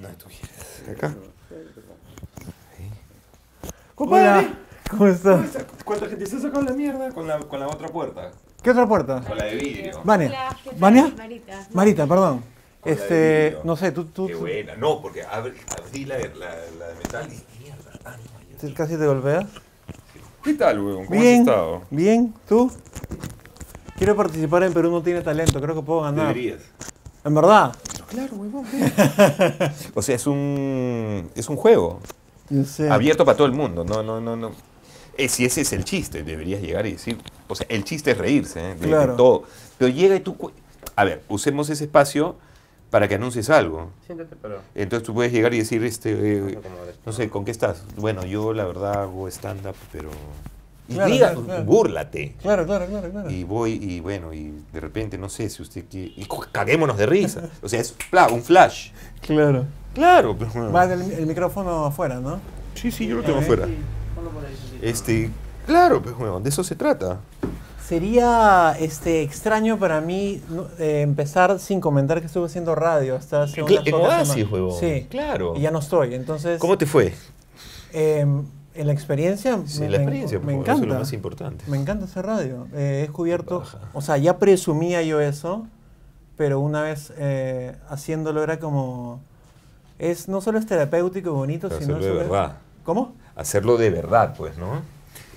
No, tú quieres. Acá. Sí. Compadre. ¿Cómo estás? ¿Cuánta gente se ha sacado la mierda con la, con la otra puerta? ¿Qué otra puerta? Con la de vidrio. Vane. ¿Vania? Marita. Marita, perdón. este, no sé, tú, tú. Qué buena. No, porque abrí, abrí la, la, la, de metal y mierda. Ah, no, ¿Casi te golpeas? ¿Qué tal, huevón? ¿Cómo has estado? Bien, ¿tú? Quiero participar en Perú no tiene talento, creo que puedo ganar. Deberías. ¿En verdad? Claro, huevón. o sea, es un, es un juego. Abierto para todo el mundo. No, no, no, no. si ese es el chiste, deberías llegar y decir. O sea, el chiste es reírse, ¿eh? de, todo. Pero llega y tú. A ver, usemos ese espacio para que anuncies algo. Siéntate, pero. Entonces tú puedes llegar y decir, este, eh, no sé, ¿con qué estás? Bueno, yo la verdad hago stand-up, pero y diga, búrlate. Claro, claro, claro, Y voy, y bueno, y de repente, no sé si usted quiere. Y caguémonos de risa. O sea, es un flash. Claro. Claro, pero Va el, micrófono afuera, ¿no? Sí, sí, yo lo tengo afuera. este, claro, pues bueno, de eso se trata. Sería este, extraño para mí eh, empezar sin comentar que estuve haciendo radio hasta hace unas ah, Sí, claro. Y ya no estoy, entonces... ¿Cómo te fue? Eh, en la experiencia, sí, la experiencia, me, encanta. es importante. Me encanta hacer radio. Eh, he descubierto, o sea, ya presumía yo eso, pero una vez eh, haciéndolo era como, es no solo es terapéutico y bonito, sino hacerlo de verdad. ¿Cómo? Hacerlo de verdad, pues, ¿no?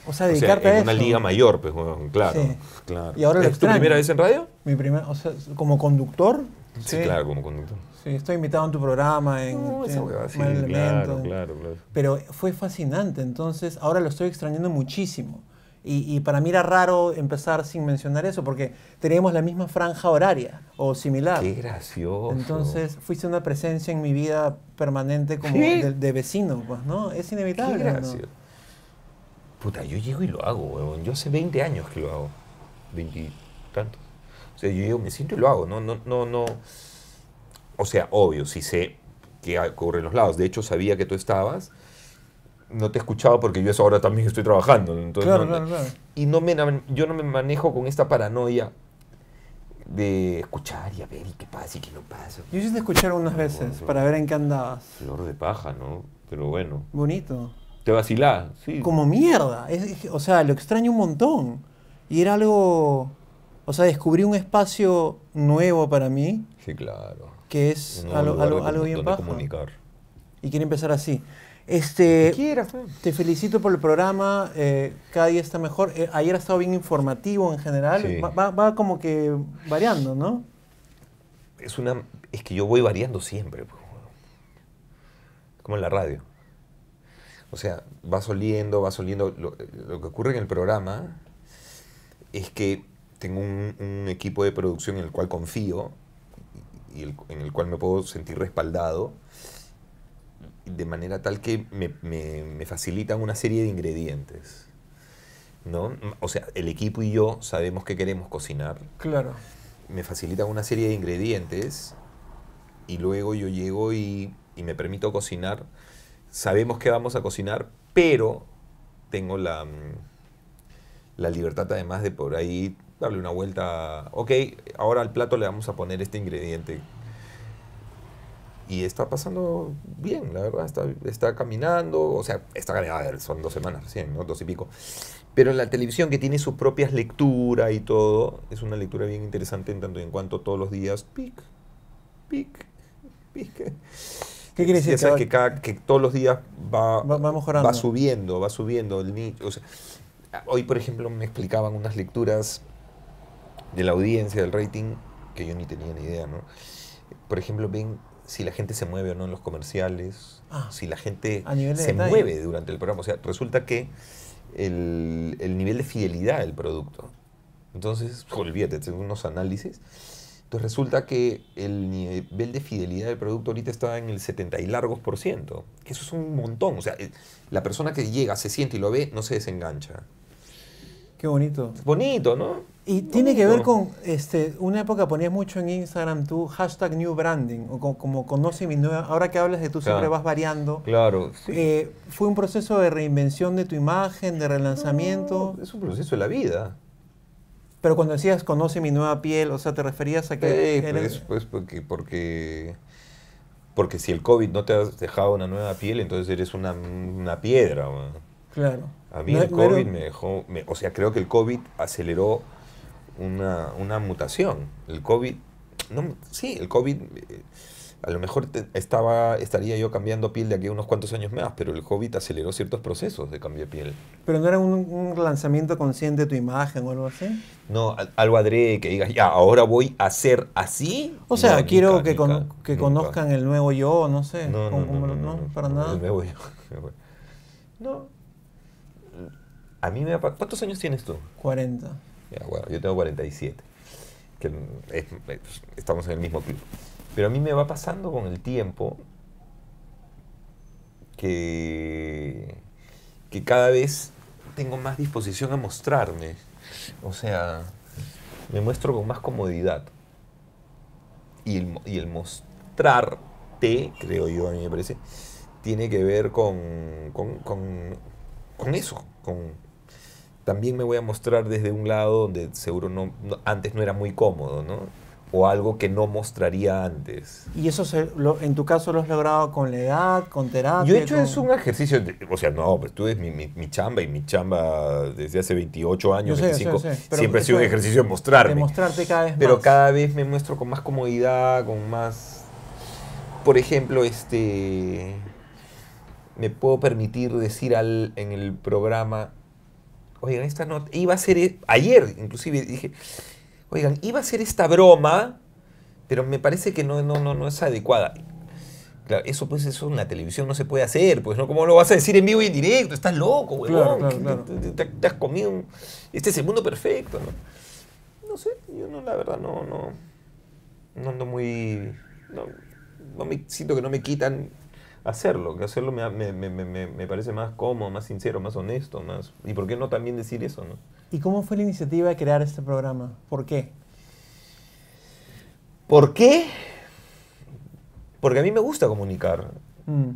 O sea, dedicarte o sea, en una liga mayor, pues, claro, claro. ¿Y ahora ¿Es tu primera vez en radio? Mi primera, o sea, como conductor. sí. claro, como conductor. Sí, estoy invitado en tu programa, en, Mal Pero fue fascinante, entonces ahora lo estoy extrañando muchísimo. Y, y, para mí era raro empezar sin mencionar eso, porque teníamos la misma franja horaria o similar. Qué gracioso. Entonces fuiste una presencia en mi vida permanente como de, vecino, pues, ¿no? Es inevitable. Qué gracioso. Puta, yo llego y lo hago, weón. Yo hace 20 años que lo hago. 20 tantos. O sea, yo llego, me siento y lo hago. no, no, no. no o sea, obvio, si sé que ocurre los lados. De hecho, sabía que tú estabas. No te escuchaba porque yo eso ahora también estoy trabajando. claro, claro, claro. Y no me, yo no me manejo con esta paranoia de escuchar y a ver qué pasa y qué no pasa. Yo hice escuchar unas veces para ver en qué andabas. Flor de paja, ¿no? Pero bueno. Bonito. Te vacilás, sí. Como mierda. o sea, lo extraño un montón. Y era algo. O sea, descubrí un espacio nuevo para mí. Sí, claro que es algo, bien bajo. Y quiere empezar así. Este, pues. te felicito por el programa, eh, cada día está mejor. Eh, ayer ha estado bien informativo en general, va, como que variando, ¿no? Es, una, es que yo voy variando siempre, pues, como en la radio. O sea, va soliendo, va oliendo. Lo, que ocurre en el programa es que tengo un equipo de producción en el cual confío, y en el cual me puedo sentir respaldado, de manera tal que me, me, facilitan una serie de ingredientes. ¿no? O sea, el equipo y yo sabemos que queremos cocinar. Claro. Me facilitan una serie de ingredientes y luego yo llego y, me permito cocinar. Sabemos que vamos a cocinar, pero tengo la, mm, la libertad además de por ahí darle una vuelta. Ok, ahora al plato le vamos a poner este ingrediente. Y está pasando bien, la verdad, está, caminando, o sea, está a son dos semanas recién, ¿no? Dos y pico. Pero la televisión que tiene sus propias lecturas y todo, es una lectura bien interesante en tanto y en cuanto todos los días, pic, pic, pic. ¿Qué quiere decir? que, todos los días va, va, subiendo, va subiendo el nicho. hoy, por ejemplo, me explicaban unas lecturas de la audiencia, del rating, que yo ni tenía ni idea, ¿no? Por ejemplo, ven si la gente se mueve o no en los comerciales, ah. si la gente se mueve durante el programa. O sea, resulta que el, el nivel de fidelidad del producto. Entonces, pues, olvídate, tengo unos análisis. Entonces resulta que el nivel de fidelidad del producto ahorita está en el 70 y largos por ciento. eso es un montón. O sea, eh, la persona que llega, se siente y lo ve, no se desengancha. Qué bonito. Bonito, ¿no? Y tiene que ver con, este, una época ponías mucho en Instagram tú hashtag new branding, o como, conoce mi nueva, ahora que hablas de tú siempre vas variando. Claro. Sí. Eh, ¿Fue un proceso de reinvención de tu imagen, de relanzamiento? es un proceso de la vida. Pero cuando decías conoce mi nueva piel, o sea, te referías a que... Eh, pues, porque, porque, porque si el COVID no te has dejado una nueva piel, entonces eres una, piedra. Claro. A mí el COVID me dejó, o sea, creo que el COVID aceleró una, mutación. El COVID, no, sí, el COVID, eh, a lo mejor estaba, estaría yo cambiando piel de aquí unos cuantos años más, pero el COVID aceleró ciertos procesos de cambio de piel. ¿Pero no era un, lanzamiento consciente de tu imagen o algo así? No, algo adrede que digas, ya, ahora voy a ser así. O sea, quiero que, conozcan el nuevo yo, no sé. No, no, no para nada. no. A mí me ¿Cuántos años tienes tú? 40 yo tengo 47, estamos en el mismo club. Pero a mí me va pasando con el tiempo que, que cada vez tengo más disposición a mostrarme. O sea, me muestro con más comodidad. Y el, y el mostrarte, creo yo, a mí me parece, tiene que ver con, con, con, con eso, con también me voy a mostrar desde un lado donde seguro no, antes no era muy cómodo, ¿no? O algo que no mostraría antes. ¿Y eso se, en tu caso lo has logrado con la edad, con terapia? Yo he hecho es un ejercicio, o sea, no, pero pues tú es mi, chamba y mi chamba desde hace 28 años, 25, siempre ha sido un ejercicio de mostrarme. De mostrarte cada vez más. Pero cada vez me muestro con más comodidad, con más... Por ejemplo, este... Me puedo permitir decir al, en el programa, oigan, esta nota, iba a ser, e-, ayer inclusive dije, oigan, iba a ser esta broma, pero me parece que no, no, no, no es adecuada. Claro, eso pues eso en la televisión no se puede hacer, pues no, ¿cómo lo vas a decir en vivo y en directo? Estás loco, huevón. te, has comido Este es el mundo perfecto, ¿no? No sé, yo no, la verdad no, no, ando muy... no me, siento que no me quitan hacerlo, que hacerlo me, me, me, me, parece más cómodo, más sincero, más honesto, más... ¿Y por qué no también decir eso? ¿no? ¿Y cómo fue la iniciativa de crear este programa? ¿Por qué? ¿Por qué? Porque a mí me gusta comunicar. Mm.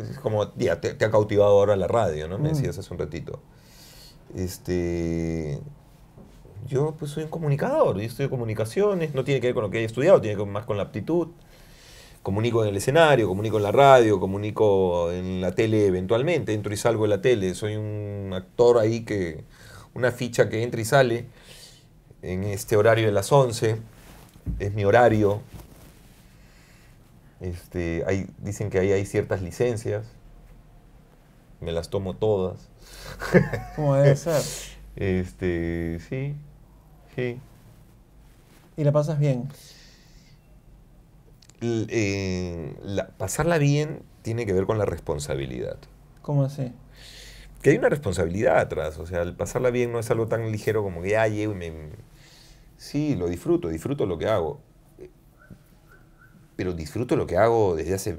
Es como, ya te, ha cautivado ahora la radio, ¿no? Me mm. decías hace un ratito. Este, yo pues soy un comunicador, yo estudio comunicaciones, no tiene que ver con lo que he estudiado, tiene que ver más con la aptitud comunico en el escenario, comunico en la radio, comunico en la tele eventualmente, entro y salgo en la tele, soy un actor ahí que, una ficha que entra y sale en este horario de las 11, es mi horario, este, dicen que ahí hay ciertas licencias, me las tomo todas. Como debe ser. Este, sí, sí. ¿Y la pasas bien? Eh, pasarla bien tiene que ver con la responsabilidad. ¿Cómo así? Que hay una responsabilidad atrás, o sea, el pasarla bien no es algo tan ligero como que ya eh, Sí, lo disfruto, disfruto lo que hago, eh, pero disfruto lo que hago desde hace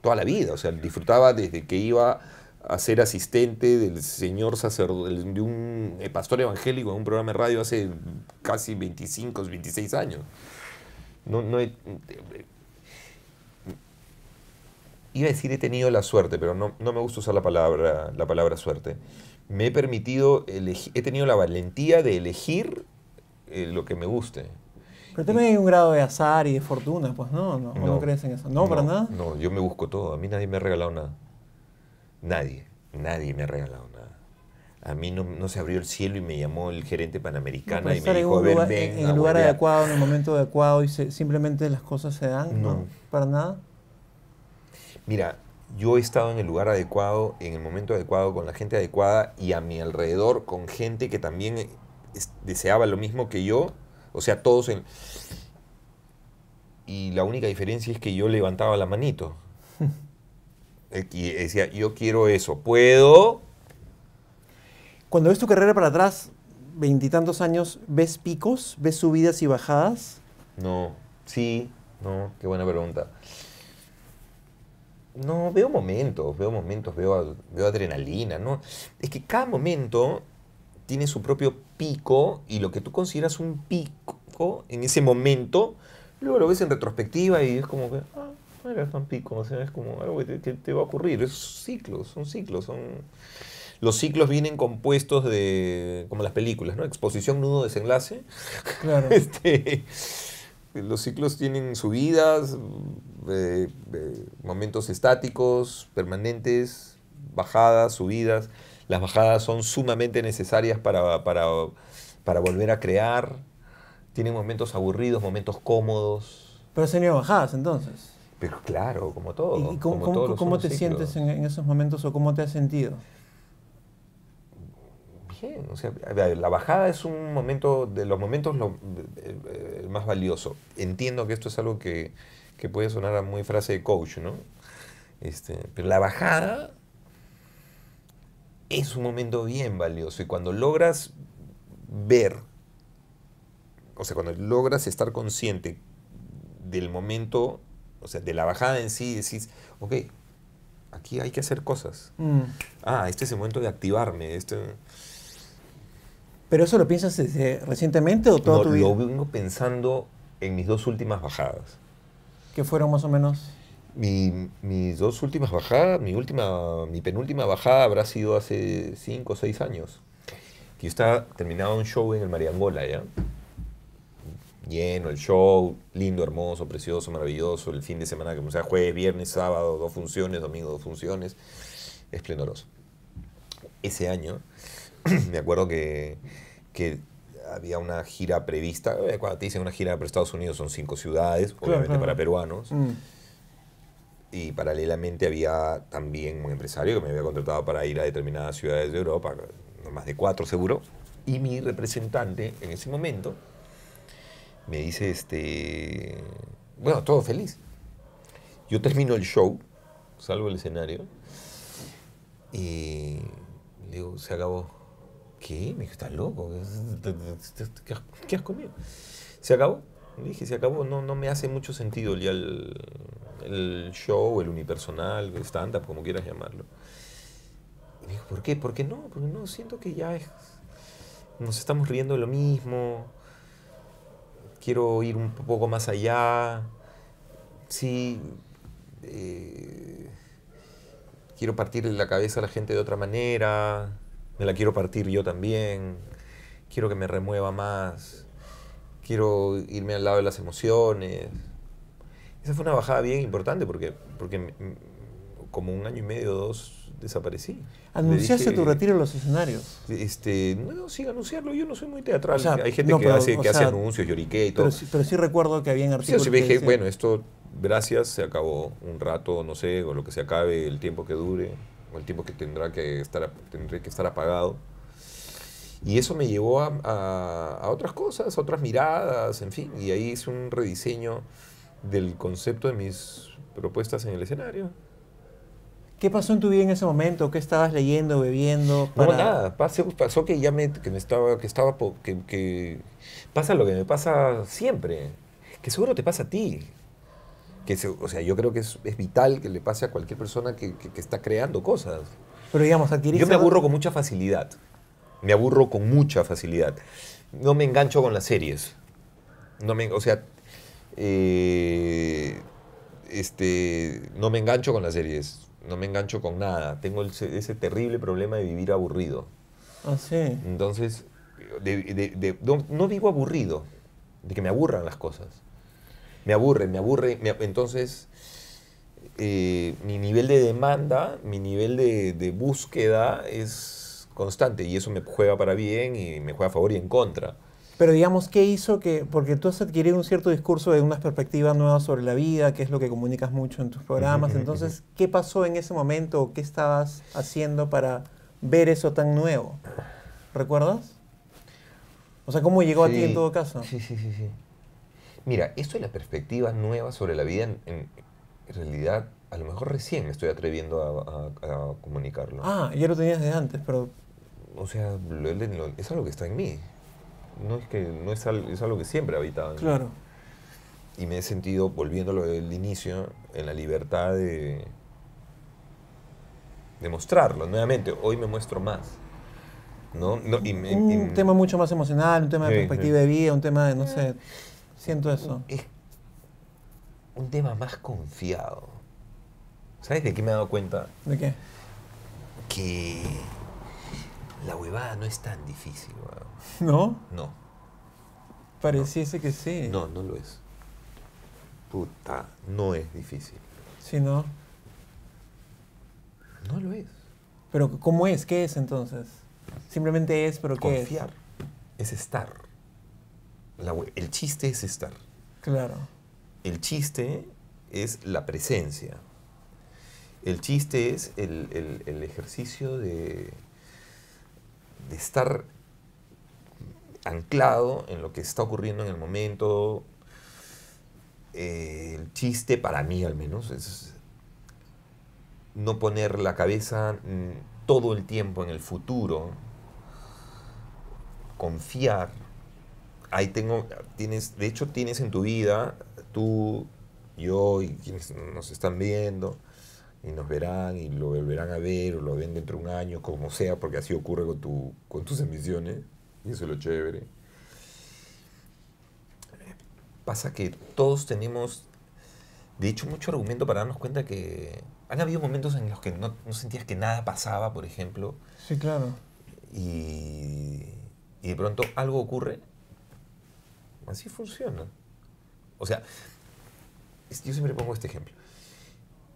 toda la vida, o sea, disfrutaba desde que iba a ser asistente del señor sacerdote, de un pastor evangélico en un programa de radio hace casi 25, 26 años. No, no iba a decir he tenido la suerte, pero no, me gusta usar la palabra, la palabra suerte. Me he permitido, he tenido la valentía de elegir eh, lo que me guste. Pero también hay un grado de azar y de fortuna, pues no, no, no, crees en eso. ¿No, para nada. No, yo me busco todo. A mí nadie me ha regalado nada. Nadie, nadie me ha regalado nada. A mí no, se abrió el cielo y me llamó el gerente panamericana y me dijo, a ven, En el lugar adecuado, en el momento adecuado y simplemente las cosas se dan, ¿no? Para nada mira, yo he estado en el lugar adecuado, en el momento adecuado, con la gente adecuada y a mi alrededor con gente que también eh, deseaba lo mismo que yo. O sea, todos en... Y la única diferencia es que yo levantaba la manito. y decía, yo quiero eso, ¿puedo? Cuando ves tu carrera para atrás, veintitantos años, ¿ves picos? ¿Ves subidas y bajadas? No, sí, no, qué buena pregunta. No, veo momentos, veo momentos, veo, veo adrenalina, ¿no? Es que cada momento tiene su propio pico y lo que tú consideras un pico en ese momento, luego lo ves en retrospectiva y es como que, ah, no era tan pico, o sea, es como algo que te, va a ocurrir, Es ciclos, son ciclos, son... Los ciclos vienen compuestos de, como las películas, ¿no? Exposición, nudo, desenlace. Claro. Este, los ciclos tienen subidas, eh, eh, momentos estáticos, permanentes, bajadas, subidas. Las bajadas son sumamente necesarias para, volver a crear. Tienen momentos aburridos, momentos cómodos. Pero han ido bajadas entonces. Pero claro, como todo. cómo, te sientes en esos momentos o cómo te has sentido? la bajada es un momento, de los momentos eh, más valioso. Entiendo que esto es algo que, puede sonar a muy frase de coach, ¿no? Este, pero la bajada es un momento bien valioso y cuando logras ver, o sea, cuando logras estar consciente del momento, o sea, de la bajada en sí, decís, ok, aquí hay que hacer cosas. Mm. Ah, este es el momento de activarme. Este... ¿Pero eso lo piensas desde recientemente o todo tu vida? vengo pensando en mis dos últimas bajadas. ¿Qué fueron más o menos? mis dos últimas bajadas, mi, última, mi penúltima bajada habrá sido hace cinco o seis años. Que yo estaba, terminado un show en el Mariangola, ¿ya? Lleno el show, lindo, hermoso, precioso, maravilloso. El fin de semana, como sea jueves, viernes, sábado, dos funciones, domingo, dos funciones. Esplendoroso. Ese año me acuerdo que, había una gira prevista. Eh, cuando te dicen una gira para Estados Unidos son cinco ciudades, obviamente para peruanos. Mm. Y paralelamente había también un empresario que me había contratado para ir a determinadas ciudades de Europa, más de cuatro seguro. Y mi representante en ese momento me dice, este, bueno, todo feliz. Yo termino el show, salgo del escenario y digo, se acabó qué? Me dijo, estás loco, ¿qué has, comido? Se acabó. Le dije, se acabó, no, no me hace mucho sentido el, show, el unipersonal, el stand-up, como quieras llamarlo. Y me dijo, ¿por qué? ¿Por qué no? Porque no, siento que ya es, nos estamos riendo de lo mismo, quiero ir un poco más allá, sí, eh, quiero partirle la cabeza a la gente de otra manera, me la quiero partir yo también, quiero que me remueva más, quiero irme al lado de las emociones. Esa fue una bajada bien importante porque, porque como un año y medio, dos, desaparecí. ¿Anunciaste tu retiro en los escenarios? Este, no, sin anunciarlo, yo no soy muy teatral. Hay gente que, hace, anuncios, lloriqué y todo. Pero sí, recuerdo que habían artículos. Sí, bueno, esto, gracias, se acabó un rato, no sé, o lo que se acabe, el tiempo que dure el tiempo que tendrá que estar, que estar apagado. Y eso me llevó a, otras cosas, a otras miradas, en fin. Y ahí hice un rediseño del concepto de mis propuestas en el escenario. ¿Qué pasó en tu vida en ese momento? ¿Qué estabas leyendo, bebiendo? No, nada. Pasó, que ya me, que estaba, que estaba, que pasa lo que me pasa siempre, que seguro te pasa a ti o sea, yo creo que es, vital que le pase a cualquier persona que, está creando cosas. Pero digamos, Yo me aburro con mucha facilidad. Me aburro con mucha facilidad. No me engancho con las series. No me, o sea, eh, este, no me engancho con las series. No me engancho con nada. Tengo ese terrible problema de vivir aburrido. Ah, sí. Entonces, no vivo aburrido, de que me aburran las cosas me aburre, me aburre. entonces, eh, mi nivel de demanda, mi nivel de, búsqueda es constante y eso me juega para bien y me juega a favor y en contra. Pero digamos, ¿qué hizo que, porque tú has adquirido un cierto discurso de unas perspectivas nuevas sobre la vida, que es lo que comunicas mucho en tus programas, entonces, ¿qué pasó en ese momento o qué estabas haciendo para ver eso tan nuevo? ¿Recuerdas? O sea, ¿cómo llegó a ti en todo caso? Sí, sí, sí, sí. Mira, esto de la perspectiva nueva sobre la vida, en, realidad, a lo mejor recién estoy atreviendo a, comunicarlo. Ah, ya lo tenías de antes, pero... O sea, es algo que está en mí. No es que no es, algo que siempre habitaba en Claro. Y me he sentido, volviéndolo del inicio, en la libertad de, de mostrarlo. Nuevamente, hoy me muestro más. ¿no? no un tema mucho más emocional, un tema de perspectiva de vida, un tema de, no sé... Siento eso. Es un tema más confiado. ¿Sabes de qué me he dado cuenta? ¿De qué? Que la huevada no es tan difícil, weón. ¿No? No. Pareciese que sí. No, no lo es. Puta, no es difícil. Sí, no. No lo es. Pero ¿cómo es? ¿Qué es entonces? Simplemente es, pero ¿qué es? Confiar. Es estar. El chiste es estar. Claro. El chiste es la presencia. El chiste es el, ejercicio de, de estar anclado en lo que está ocurriendo en el momento. Eh, el chiste, para mí al menos, es no poner la cabeza todo el tiempo en el futuro, confiar ahí tengo, tienes, de hecho tienes en tu vida, tú, yo y quienes nos están viendo, y nos verán y lo volverán a ver o lo ven dentro de un año, como sea, porque así ocurre con, tu, con tus emisiones, y eso es lo chévere. Pasa que todos tenemos, de hecho, mucho argumento para darnos cuenta que han habido momentos en los que no, sentías que nada pasaba, por ejemplo. Sí, claro. y de pronto algo ocurre Así funciona. O sea, yo siempre pongo este ejemplo.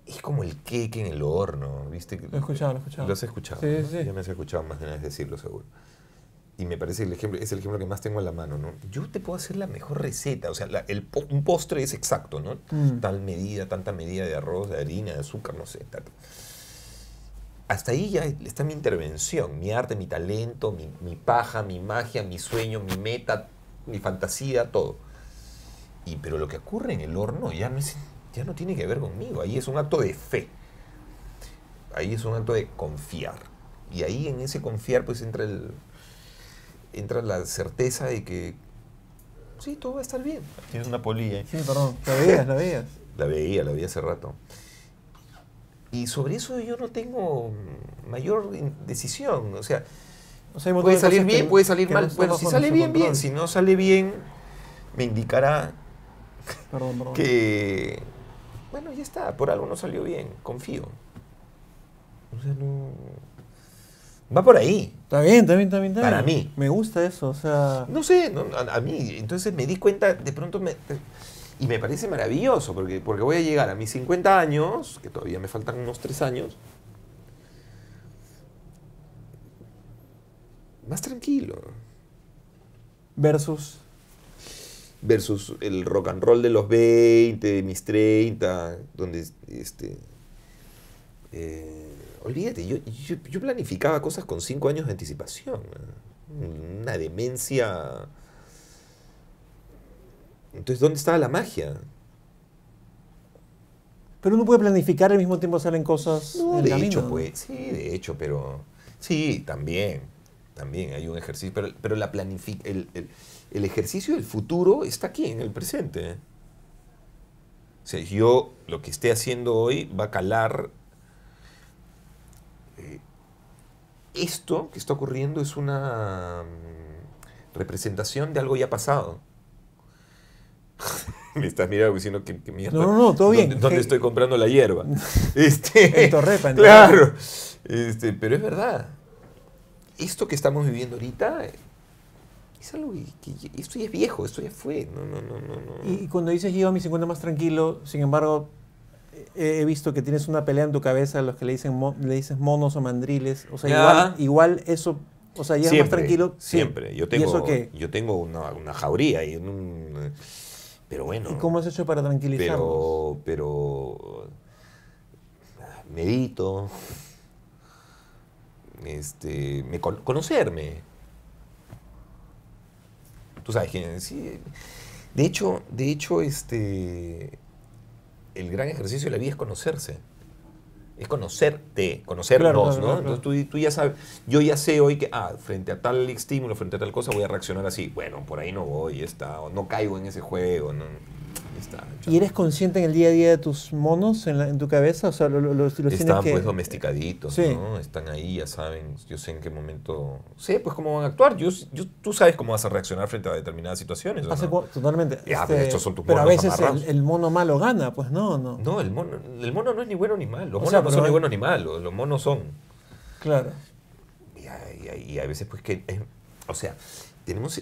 Es como el queque en el horno, ¿viste? Lo he escuchado, lo he escuchado. Lo has escuchado. Sí, sí. Ya me has escuchado más de una vez decirlo, seguro. Y me parece el ejemplo, es el ejemplo que más tengo en la mano, ¿no? Yo te puedo hacer la mejor receta, o sea, el, un postre es exacto, ¿no? Mm. Tal medida, tanta medida de arroz, de harina, de azúcar, no sé, Hasta ahí ya está mi intervención, mi arte, mi talento, mi, mi paja, mi magia, mi sueño, mi meta, mi fantasía, todo. Y, pero lo que ocurre en el horno ya no, ya no tiene que ver conmigo, ahí es un acto de fe, ahí es un acto de confiar. Y ahí en ese confiar pues entra, el, entra la certeza de que sí, todo va a estar bien. Tienes una polilla. Sí, perdón, la veías, la veías. la veía, la veía hace rato. Y sobre eso yo no tengo mayor decisión, o sea, puede salir bien, puede salir mal. Bueno, si sale bien, bien. Si no sale bien, me indicará que, bueno, ya está, por algo no salió bien, confío. O sea, no... Va por ahí. Está bien, está bien, está bien. Para mí. Me gusta eso, o sea... No sé, a, mí. Entonces me di cuenta, de pronto me... Y me parece maravilloso, porque, porque voy a llegar a mis 50 años, que todavía me faltan unos 3 años, más tranquilo. Versus. Versus el rock and roll de los 20, de mis 30, donde este. Eh, olvídate, yo, planificaba cosas con 5 años de anticipación. Una demencia. Entonces, ¿dónde estaba la magia? Pero uno puede planificar al mismo tiempo salen cosas. de hecho, pues, sí, de hecho, pero. Sí, también también hay un ejercicio, pero, la planifica el, ejercicio del futuro está aquí, en el presente. ¿eh? O sea, yo lo que esté haciendo hoy va a calar. Eh, esto que está ocurriendo es una mm, representación de algo ya pasado. Me estás mirando diciendo que, que mierda. No, no, no, todo bien. ¿Dónde, estoy comprando la hierba? este, en Torrepa, Claro. Este, pero es verdad esto que estamos viviendo ahorita eh, es algo que, esto ya es viejo, esto ya fue. No, no, no, no, Y, cuando dices yo me siento más tranquilo, sin embargo, he, visto que tienes una pelea en tu cabeza a los que le dicen le dices monos o mandriles. O sea, igual, ah. igual, eso. O sea, ya más tranquilo. Siempre. Yo tengo, eso Yo tengo una, una jauría y un, Pero bueno. ¿Y cómo has hecho para tranquilizarlos? Pero. pero ah, medito este, me, conocerme. Tú sabes quién sí. De hecho, de hecho, este, el gran ejercicio de la vida es conocerse. Es conocerte, conocernos, ¿no? tú, ya sabes, yo ya sé hoy que, ah, frente a tal estímulo, frente a tal cosa, voy a reaccionar así. Bueno, por ahí no voy, está, o no caigo en ese juego, ¿no? ¿Y eres consciente en el día a día de tus monos en, tu cabeza? O sea, los, los, Están pues domesticaditos, ¿no? Están ahí, ya saben, yo sé en qué momento... sí pues cómo van a actuar, yo, tú sabes cómo vas a reaccionar frente a determinadas situaciones. Totalmente. Pues, este, pero a veces el, mono malo gana, pues no, no. No, el mono, el mono no es ni bueno ni malo. Los monos no son ni buenos ni malos, los monos son. Claro. Y a y veces pues que... o sea, tenemos...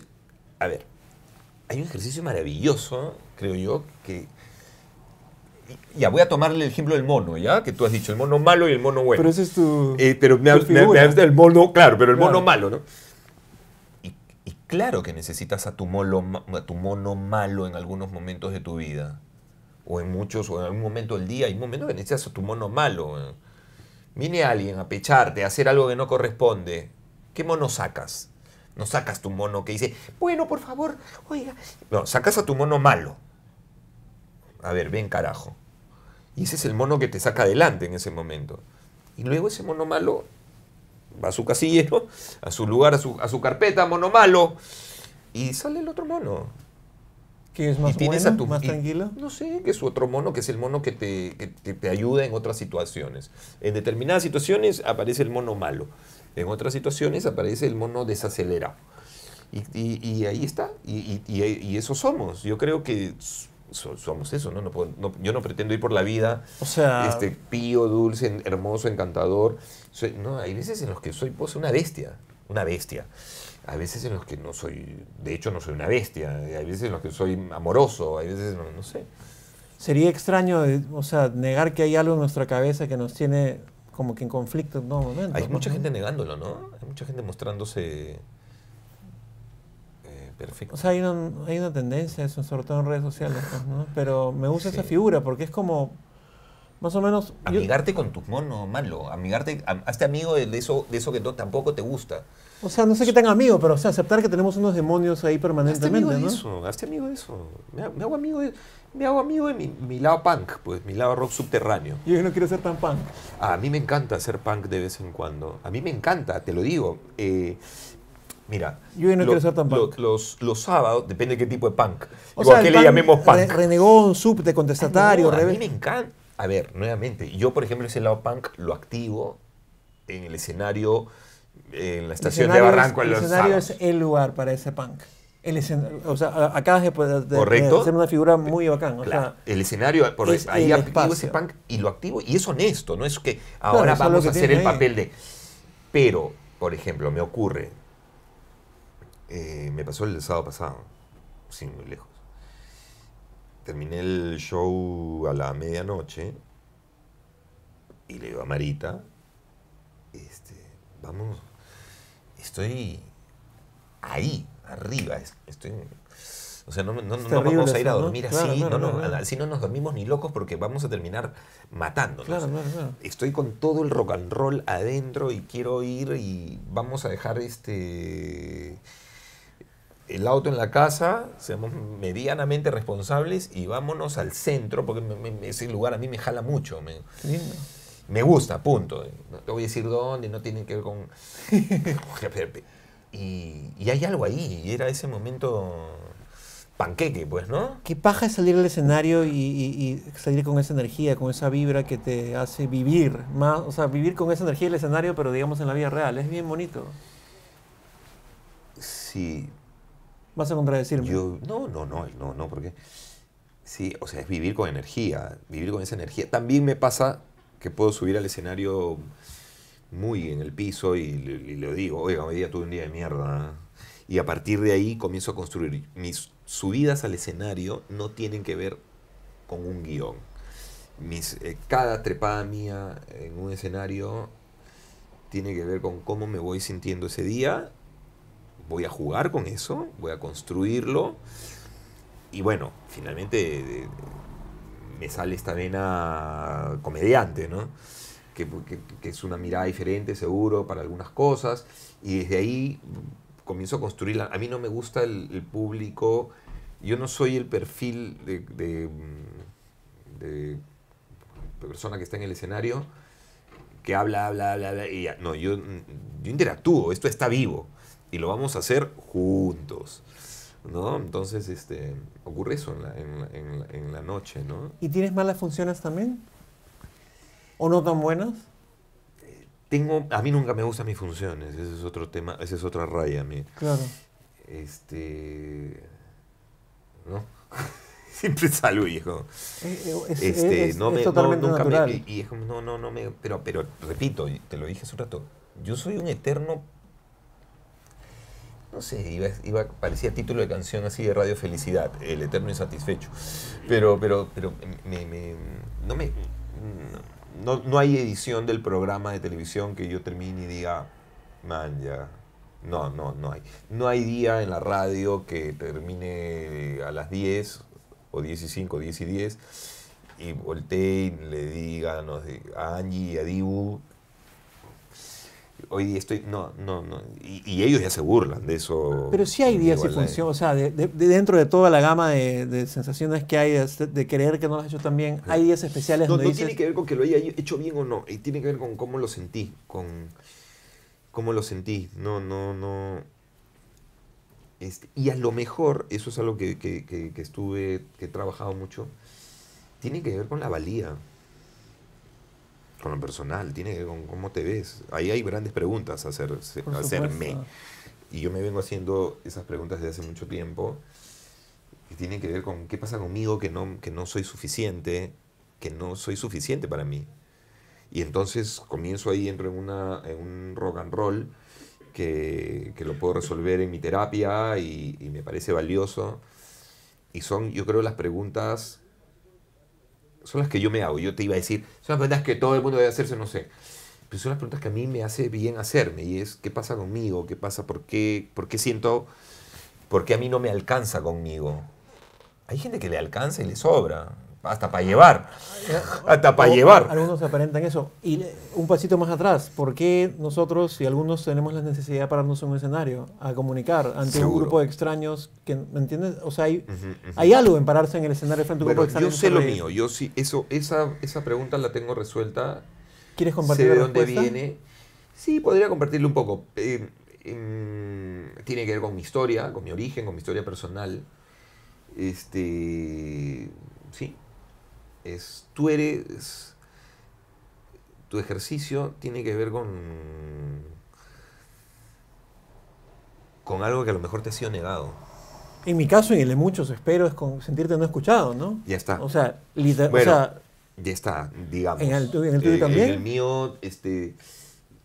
A ver, hay un ejercicio maravilloso creo yo, que... Ya voy a tomarle el ejemplo del mono, ¿ya? Que tú has dicho, el mono malo y el mono bueno. Pero ese es tu... Eh, pero me, tu me, del mono, claro, pero el mono malo, ¿no? Y, claro que necesitas a tu, mono, tu mono malo en algunos momentos de tu vida. O en muchos, o en algún momento del día. Hay momentos que necesitas a tu mono malo. Viene alguien a pecharte, a hacer algo que no corresponde. ¿Qué mono sacas? No sacas tu mono que dice, bueno, por favor, oiga. No, sacas a tu mono malo a ver, ven carajo. Y ese es el mono que te saca adelante en ese momento. Y luego ese mono malo va a su casillero, a su lugar, a su, a su carpeta, mono malo, y sale el otro mono. ¿Que es más, bueno, tu, más tranquilo? No sé, que es otro mono, que es el mono que te, ayuda en otras situaciones. En determinadas situaciones aparece el mono malo, en otras situaciones aparece el mono desacelerado. Y, ahí está, y, y, eso somos. Yo creo que somos eso, ¿no? Yo no pretendo ir por la vida este, pío, dulce, hermoso, encantador. no, hay veces en los que soy pose una bestia, una bestia. Hay veces en los que no soy, de hecho no soy una bestia, hay veces en los que soy amoroso, hay veces, no, sé. Sería extraño, eh, o sea, negar que hay algo en nuestra cabeza que nos tiene como que en conflicto en todo momento. Hay mucha gente negándolo, ¿no? Hay mucha gente mostrándose perfecto. O sea, hay una, hay una tendencia eso, sobre todo en redes sociales, pues, Pero me gusta esa figura porque es como más o menos. Amigarte con tu mono malo. Amigarte, hazte este amigo de eso, de eso que no, tampoco te gusta. O sea, no sé qué tan amigo, pero o sea, aceptar que tenemos unos demonios ahí permanentemente. Hazte amigo de eso, hazte amigo de eso. Me, hago amigo de, me hago amigo mi, lado punk, pues, mi lado rock subterráneo. Yo no quiero ser tan punk. a mí me encanta ser punk de vez en cuando. A mí me encanta, te lo digo. Eh, Mira, los, sábados, depende de qué tipo de punk. O, sea, a qué le llamemos punk. renegón, subte, contestatario, A mí me encanta. A ver, nuevamente, yo por ejemplo ese lado punk lo activo en el escenario, en la estación de Barranco. el escenario es el lugar para ese punk. El o sea, de, hacer una figura muy bacán. el escenario, por ahí activo ese punk y lo activo y es honesto, no es que ahora vamos a hacer el papel de... Pero, por ejemplo, me ocurre, eh, me pasó el sábado pasado, sin muy lejos. Terminé el show a la medianoche y le digo a Marita, este, vamos, estoy ahí, arriba, estoy... O sea, no, vamos a ir a dormir ¿no? así, no, así no nos dormimos ni locos porque vamos a terminar matándonos. Estoy con todo el rock and roll adentro y quiero ir y vamos a dejar este el auto en la casa, seamos medianamente responsables y vámonos al centro, porque ese lugar a mí me jala mucho. Me, me gusta, punto. No te voy a decir dónde, no tiene que ver con... y, hay algo ahí, y era ese momento panqueque, pues, ¿no? Qué paja es salir al escenario y, salir con esa energía, con esa vibra que te hace vivir, más, o sea, vivir con esa energía del escenario, pero digamos en la vida real, es bien bonito. Sí, ¿Vas a contradecirme? Yo, no, no, no, no, no, porque sí, o sea, es vivir con energía, vivir con esa energía. También me pasa que puedo subir al escenario muy en el piso y, le digo, oiga, hoy día tuve un día de mierda. Y a partir de ahí comienzo a construir. Mis subidas al escenario no tienen que ver con un guión. Mis, eh, cada trepada mía en un escenario tiene que ver con cómo me voy sintiendo ese día voy a jugar con eso, voy a construirlo. Y bueno, finalmente eh, me sale esta vena comediante, ¿no? Que, es una mirada diferente, seguro, para algunas cosas. Y desde ahí comienzo a construirla. A mí no me gusta el, público. Yo no soy el perfil mm, de, persona que está en el escenario que habla, habla, habla, Y No, yo, mm, yo interactúo. Esto está vivo y lo vamos a hacer juntos. ¿No? Entonces este, ocurre eso en la, noche, ¿Y tienes malas funciones también? ¿O no tan buenas? Tengo, a mí nunca me gustan mis funciones, ese es otro tema, esa es otra raya a mí. Claro. Este. ¿No? Siempre salud y este, no me, totalmente no, no, no me. Pero, pero repito, te lo dije hace un rato, yo soy un eterno no sé, iba, parecía título de canción así de Radio Felicidad, El Eterno Insatisfecho. Pero, pero, pero no me. No, hay edición del programa de televisión que yo termine y diga, man, ya. No, no, no hay. No hay día en la radio que termine a las 10 o 10 y 5, 10 y 10 y voltee y le diga a Angie y a Dibu, hoy día estoy. No, no, no. Y, ellos ya se burlan de eso. Pero sí hay días que funcionan o sea, dentro de toda la gama de, sensaciones que hay, de, creer que no lo has hecho tan bien, hay días especiales no, donde. No tiene que ver con que lo haya hecho bien o no, y tiene que ver con cómo lo sentí, con cómo lo sentí. No, no, no. Este, y a lo mejor, eso es algo que estuve, que he trabajado mucho, tiene que ver con la valía lo personal, tiene que ver con cómo te ves. Ahí hay grandes preguntas a, hacerme. Y yo me vengo haciendo esas preguntas desde hace mucho tiempo que tienen que ver con qué pasa conmigo que no, que no soy suficiente, que no soy suficiente para mí. Y entonces comienzo ahí, entro en, una, en un rock and roll que, que lo puedo resolver en mi terapia y, y me parece valioso. Y son, yo creo, las preguntas son las que yo me hago. Yo te iba a decir, son las preguntas que todo el mundo debe hacerse, no sé. Pero son las preguntas que a mí me hace bien hacerme y es, ¿qué pasa conmigo? ¿Qué pasa? ¿Por qué, por qué siento? ¿Por qué a mí no me alcanza conmigo? Hay gente que le alcanza y le sobra hasta para llevar. Eh, hasta para llevar. Algunos aparentan eso. Y un pasito más atrás, ¿por qué nosotros, si algunos tenemos la necesidad de pararnos en un escenario a comunicar ante un grupo de extraños? que ¿Me entiendes? O sea, hay, hay algo en pararse en el escenario frente a un grupo de extraños. Yo sé lo mío, yo sí, eso, esa, esa pregunta la tengo resuelta. ¿Quieres compartir? de dónde viene. Sí, podría compartirlo un poco. Eh, em, tiene que ver con mi historia, con mi origen, con mi historia personal. Este, sí, es tú eres tu ejercicio tiene que ver con con algo que a lo mejor te ha sido negado. En mi caso y en el de muchos, espero, es con sentirte no escuchado, ¿no? Ya está. O sea, ya está, digamos. En el, tuyo eh, también. En el mío, este.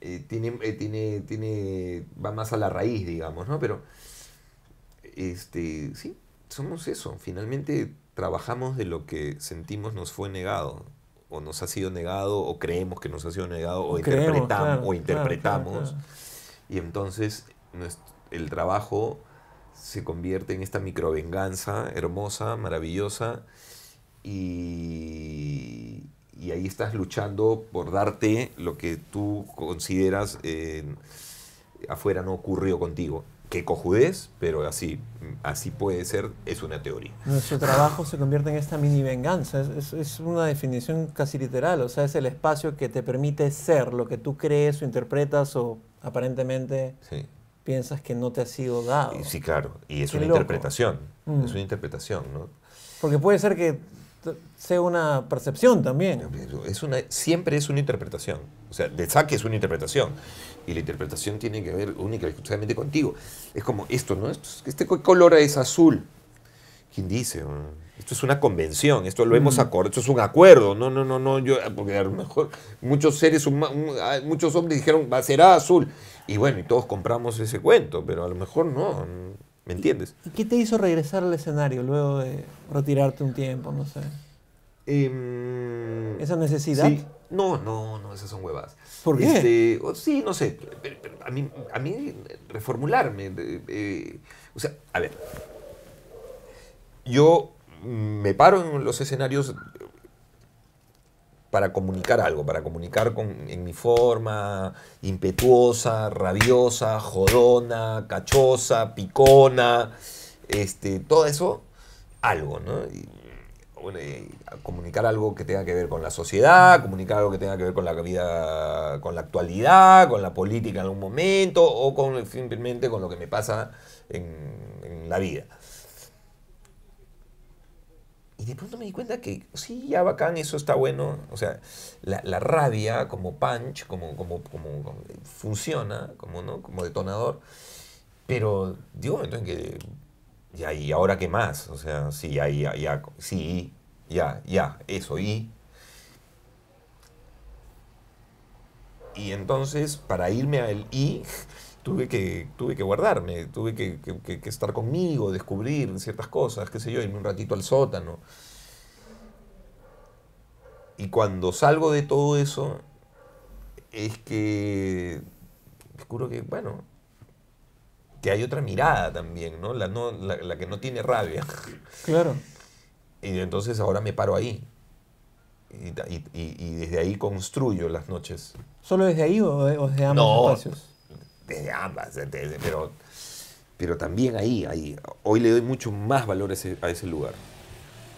Eh, tiene, eh, tiene, tiene, va más a la raíz, digamos, ¿no? Pero, este, sí, somos eso. Finalmente, trabajamos de lo que sentimos nos fue negado o nos ha sido negado o creemos que nos ha sido negado o, interpretamos o interpretamos y entonces el trabajo se convierte en esta microvenganza hermosa, maravillosa y, y ahí estás luchando por darte lo que tú consideras eh, afuera no ocurrió contigo. Que cojudez, pero así, así puede ser, es una teoría. Nuestro trabajo se convierte en esta mini venganza, es, una definición casi literal, o sea, es el espacio que te permite ser lo que tú crees o interpretas o aparentemente piensas que no te ha sido dado. Sí, claro, y es una interpretación, es mm. una interpretación, ¿no? Porque puede ser que sea una percepción también. Es una, siempre es una interpretación. O sea, de saque es una interpretación. Y la interpretación tiene que ver únicamente contigo. Es como esto, ¿no? este color es azul. ¿Quién dice? Esto es una convención, esto lo hemos mm. acordado, esto es un acuerdo. No, no, no, no, yo, porque a lo mejor muchos seres humanos, ah, muchos hombres dijeron, va a será azul. Y bueno, y todos compramos ese cuento, pero a lo mejor no. ¿Me entiendes? ¿Y qué te hizo regresar al escenario luego de retirarte un tiempo? No sé. Em, ¿Esa necesidad? No, no, no, esas son huevas. ¿Por qué? Este, sí, no sé. A mí, reformularme. o sea, a ver. Yo me paro en los escenarios para comunicar algo, para comunicar con, en mi forma impetuosa, rabiosa, jodona, cachosa, picona, este, todo eso, algo, ¿no? comunicar algo que tenga que ver con la sociedad, comunicar algo que tenga que ver con la vida, con la actualidad, con la política en algún momento, o con simplemente con lo que me pasa en la vida. Y de pronto me di cuenta que sí, ya bacán, eso está bueno. O sea, la, rabia como punch, como, como, como, funciona, como, ¿no? como detonador. Pero digo, entonces, ya, ¿y ahora qué más? O sea, sí, ya, ya, ya, sí, ya, ya, eso, y... Y entonces, para irme al y, tuve que, tuve que guardarme, tuve que, estar conmigo, descubrir ciertas cosas, qué sé yo, irme un ratito al sótano. Y cuando salgo de todo eso, es que descubro que, bueno, que hay otra mirada también, ¿no? La, no, la, que no tiene rabia. Claro. Y entonces ahora me paro ahí. Y, desde ahí construyo las noches. ¿Solo desde ahí o, desde ambos espacios? de ambas, pero, pero también ahí, ahí, hoy le doy mucho más valor a ese, lugar.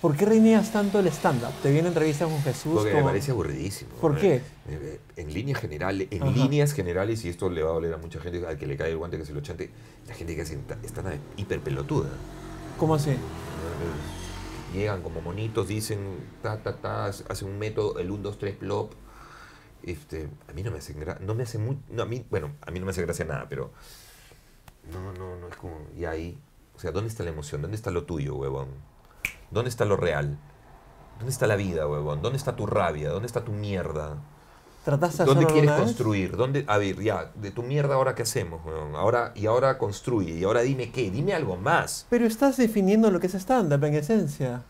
¿Por qué reinías tanto el stand-up? Te viene entrevista con Jesús. Porque me parece aburridísimo. ¿Por eh, qué? Eh, eh, en líneas generales, en líneas generales, y esto le va a doler a mucha gente al que le cae el guante que se lo chante, la gente que hace está up hiper pelotuda. ¿Cómo así? Llegan como monitos, dicen ta, ta, ta, hacen un método, el 1, 2, 3, plop, este, a mí no me no me hace no, bueno, a mí no me hace gracia nada, pero no, no, no, es como, y ahí, o sea, ¿dónde está la emoción? ¿Dónde está lo tuyo, huevón? ¿Dónde está lo real? ¿Dónde está la vida, huevón? ¿Dónde está tu rabia? ¿Dónde está tu mierda? ¿Trataste ¿Dónde quieres construir? ¿Dónde, a ver, ya, de tu mierda ahora qué hacemos, huevón? Ahora, y ahora construye, y ahora dime qué, dime algo más. Pero estás definiendo lo que es stand en esencia.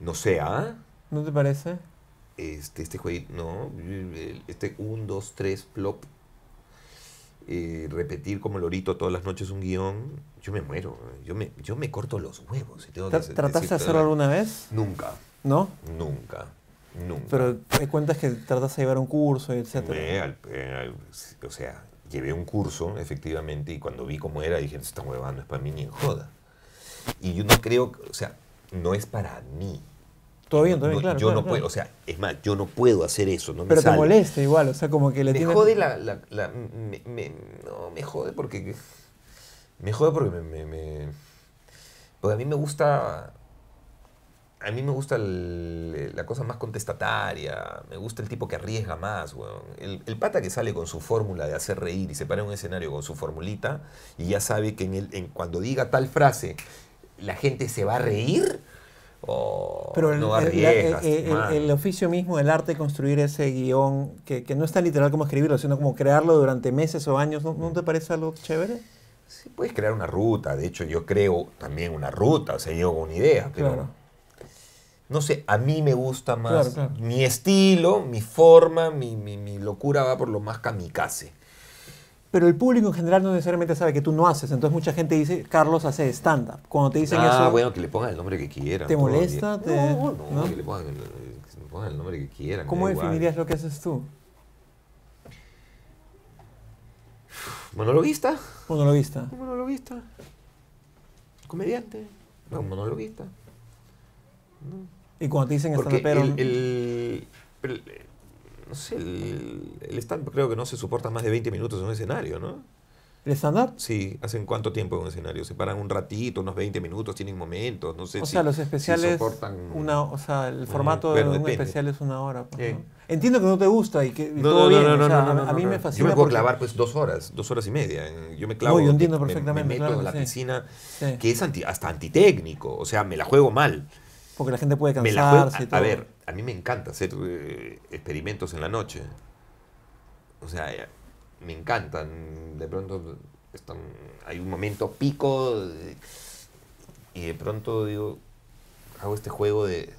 No sé, ¿ah? ¿No te parece? este, este jueguito, no, este 1, 2, 3, flop, repetir como lorito todas las noches un guión, yo me muero, yo me, yo me corto los huevos. Si tengo ¿Trataste de hacerlo alguna vez? Nunca. ¿No? Nunca. Nunca. Pero te cuentas que trataste de llevar un curso, etcétera. Eh, o sea, llevé un curso, efectivamente, y cuando vi cómo era, dije, se huevada no es para mí ni en joda. Y yo no creo, o sea, no es para mí. Yo no puedo, o sea, es más, yo no puedo hacer eso, Pero te molesta igual, o sea, como que le Me jode la... me, no, me jode porque... Me jode porque me, Porque a mí me gusta... A mí me gusta la cosa más contestataria, me gusta el tipo que arriesga más, El, pata que sale con su fórmula de hacer reír y se para en un escenario con su formulita y ya sabe que en el, en, cuando diga tal frase la gente se va a reír, pero el, el, oficio mismo, el arte de construir ese guión, que, no es tan literal como escribirlo, sino como crearlo durante meses o años, ¿no, te parece algo chévere? Sí, puedes crear una ruta. De hecho, yo creo también una ruta, o sea, yo con una idea. Pero No sé, a mí me gusta más. Mi estilo, mi forma, mi locura va por lo más kamikaze pero el público en general no necesariamente sabe que tú no haces. Entonces mucha gente dice, Carlos hace stand-up. Cuando te dicen ah, eso... Ah, bueno, que le pongan el nombre que quieran. ¿Te molesta? No, no, que le pongan el, nombre que quieran. ¿Cómo definirías lo que haces tú? ¿Monologuista? Monologuista. Monologuista. Comediante. No, monologuista. Y cuando te dicen stand pero el, no sé, el, el stand creo que no se soporta más de 20 minutos en un escenario, ¿no? ¿El estándar? Sí, ¿hacen cuánto tiempo en un escenario? ¿Se paran un ratito, unos 20 minutos, tienen momentos? No sé o sea, los especiales, soportan, una, o sea, el formato de un especial es una hora. Pues, entiendo que no te gusta y que no no, no, no, a mí me fascina. Yo me puedo clavar pues dos horas, dos horas y media. ¿eh? Yo me clavo, entiendo perfectamente, me, en la piscina, que es hasta antitécnico, o sea, me la juego mal. Porque la gente puede cansarse. a ver, a mí me encanta hacer eh, experimentos en la noche. O sea, eh, me encantan. De pronto están, hay un momento pico eh, y de pronto digo, hago este juego de...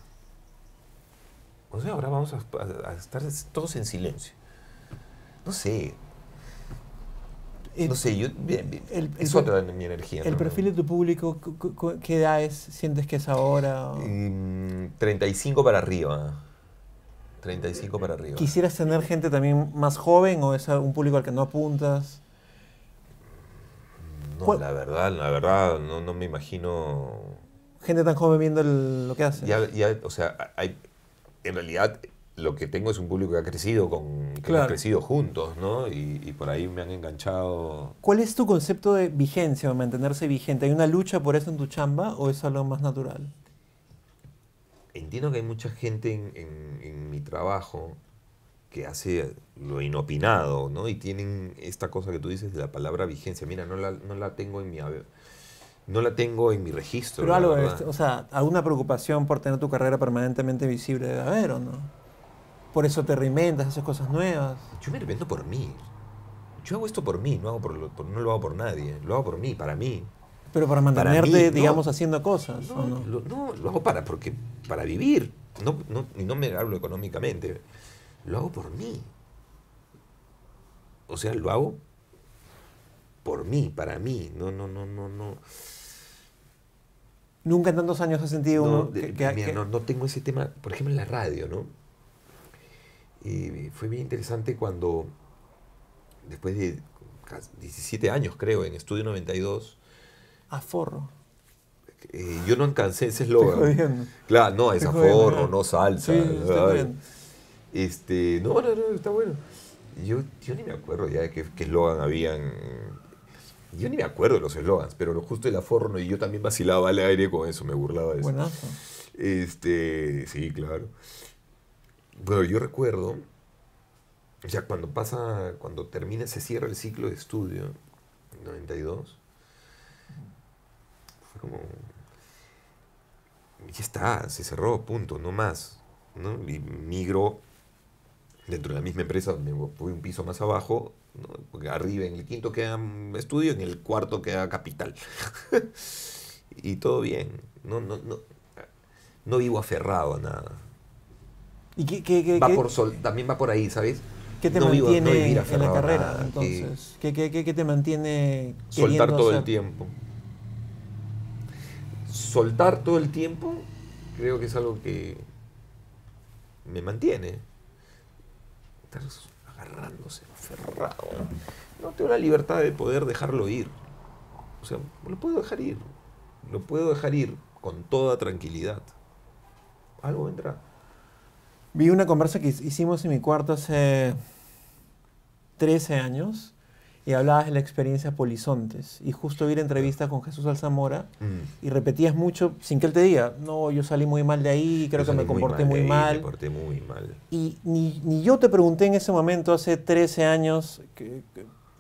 no sé ahora vamos a estar todos en silencio. No sé, no sé, yo, bien, bien, es mi energía. ¿El perfil de tu público, qué edad es, sientes que es ahora? 35 em, para arriba. 35 para arriba. ¿Quisieras tener gente también más joven o es un público al que no apuntas? No, la verdad, la verdad, no, me imagino... Gente tan joven viendo lo que hace. o sea, en realidad lo que tengo es un público que ha crecido con que crecido juntos, ¿no? Y, por ahí me han enganchado. ¿Cuál es tu concepto de vigencia o mantenerse vigente? ¿Hay una lucha por eso en tu chamba o es algo más natural? Entiendo que hay mucha gente en, mi trabajo que hace lo inopinado, ¿no? Y tienen esta cosa que tú dices de la palabra vigencia. Mira, no la, no la tengo en mi no la tengo en mi registro. Pero algo, o sea, alguna preocupación por tener tu carrera permanentemente visible de haber, ¿o no? Por eso te reinventas, haces cosas nuevas. Yo me reinvento por mí. Yo hago esto por mí, no, hago lo, no lo hago por nadie. Lo hago por mí, para mí. Pero para mantenerte, digamos, haciendo cosas. No, no? Lo, no, lo hago para, porque, para vivir. No, no, y no me hablo económicamente. Lo hago por mí. O sea, lo hago por mí, para mí. No, no, no, no, no. Nunca en tantos años has sentido que, No, no tengo ese tema, por ejemplo, en la radio, ¿no? Eh, fue bien interesante cuando, después de 17 años creo, en Estudio 92... Aforro. Eh, yo no alcancé ese eslogan. Claro, no, es aforro, no salsa. este, no, no, no, está bueno. Yo, ni me acuerdo ya de qué eslogan habían yo ni me acuerdo de los eslogans, pero lo justo el aforro, y yo también vacilaba al aire con eso, me burlaba de eso. Este, sí, claro. Bueno, yo recuerdo, ya cuando pasa, cuando termina, se cierra el ciclo de estudio, 92, fue como, ya está, se cerró, punto, no más, Y migro dentro de la misma empresa me voy un piso más abajo, porque arriba en el quinto queda estudio, en el cuarto queda capital. y todo bien, no, no, no, no vivo aferrado a nada. ¿Y qué, también va por ahí, ¿sabes? ¿Qué te mantiene en la carrera? entonces, ¿qué, qué, te mantiene soltar todo el tiempo? Soltar todo el tiempo, creo que es algo que me mantiene. Estar agarrándose, aferrado. No tengo la libertad de poder dejarlo ir. O sea, lo puedo dejar ir. Lo puedo dejar ir con toda tranquilidad. Algo vendrá. Vi una conversa que hicimos en mi cuarto hace 13 años y hablabas de la experiencia Polizontes. Y justo vi la entrevista con Jesús Alzamora mm. y repetías mucho sin que él te diga, no, yo salí muy mal de ahí, creo que me comporté muy mal. muy mal. Y ni, ni, yo te pregunté en ese momento, hace 13 años, que,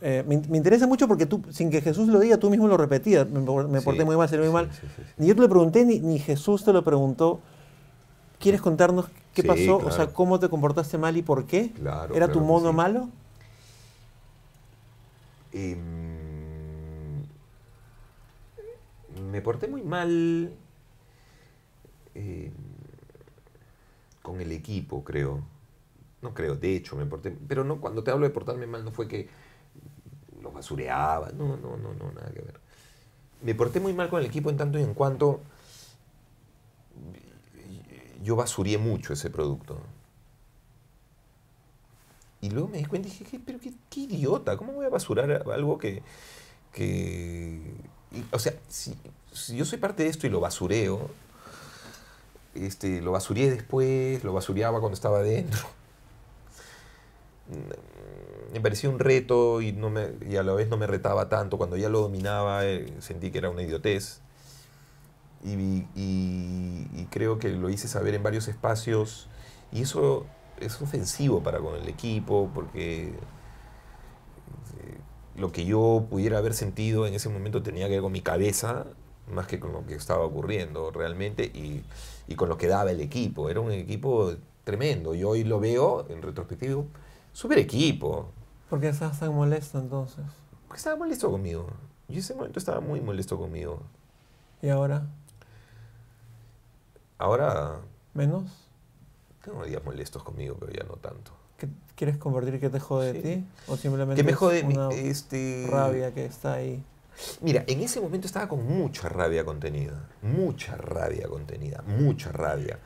eh, me, interesa mucho porque tú, sin que Jesús lo diga, tú mismo lo repetías, me, porté muy mal, salí muy mal. ni yo te lo pregunté, ni, ni Jesús te lo preguntó. ¿Quieres contarnos qué pasó? O sea, ¿cómo te comportaste mal y por qué? Claro, ¿Era tu modo malo? Em, me porté muy mal em, con el equipo, creo. No creo, de hecho me porté. Pero no, cuando te hablo de portarme mal, no fue que los basureaba. no, no, no, nada que ver. Me porté muy mal con el equipo en tanto y en cuanto yo basuré mucho ese producto. Y luego me di cuenta y dije, pero qué, idiota, ¿cómo voy a basurar algo que... o sea, si, yo soy parte de esto y lo basureo, este, lo basuré después, lo basureaba cuando estaba dentro Me parecía un reto y, no a la vez no me retaba tanto. Cuando ya lo dominaba, eh, sentí que era una idiotez y, creo que lo hice saber en varios espacios y eso es ofensivo para con el equipo porque eh, lo que yo pudiera haber sentido en ese momento tenía que ver con mi cabeza más que con lo que estaba ocurriendo realmente y, con lo que daba el equipo. Era un equipo tremendo y hoy lo veo en retrospectivo, súper equipo. ¿Por qué estabas tan molesto entonces? Porque estaba molesto conmigo. Yo en ese momento estaba muy molesto conmigo. ¿Y ahora? Ahora... ¿Menos? Tengo días molestos conmigo, pero ya no tanto. quieres convertir que te jode de ti? ¿O simplemente que me jode este, rabia que está ahí? Mira, en ese momento estaba con mucha rabia contenida. Mucha rabia contenida. Mucha rabia.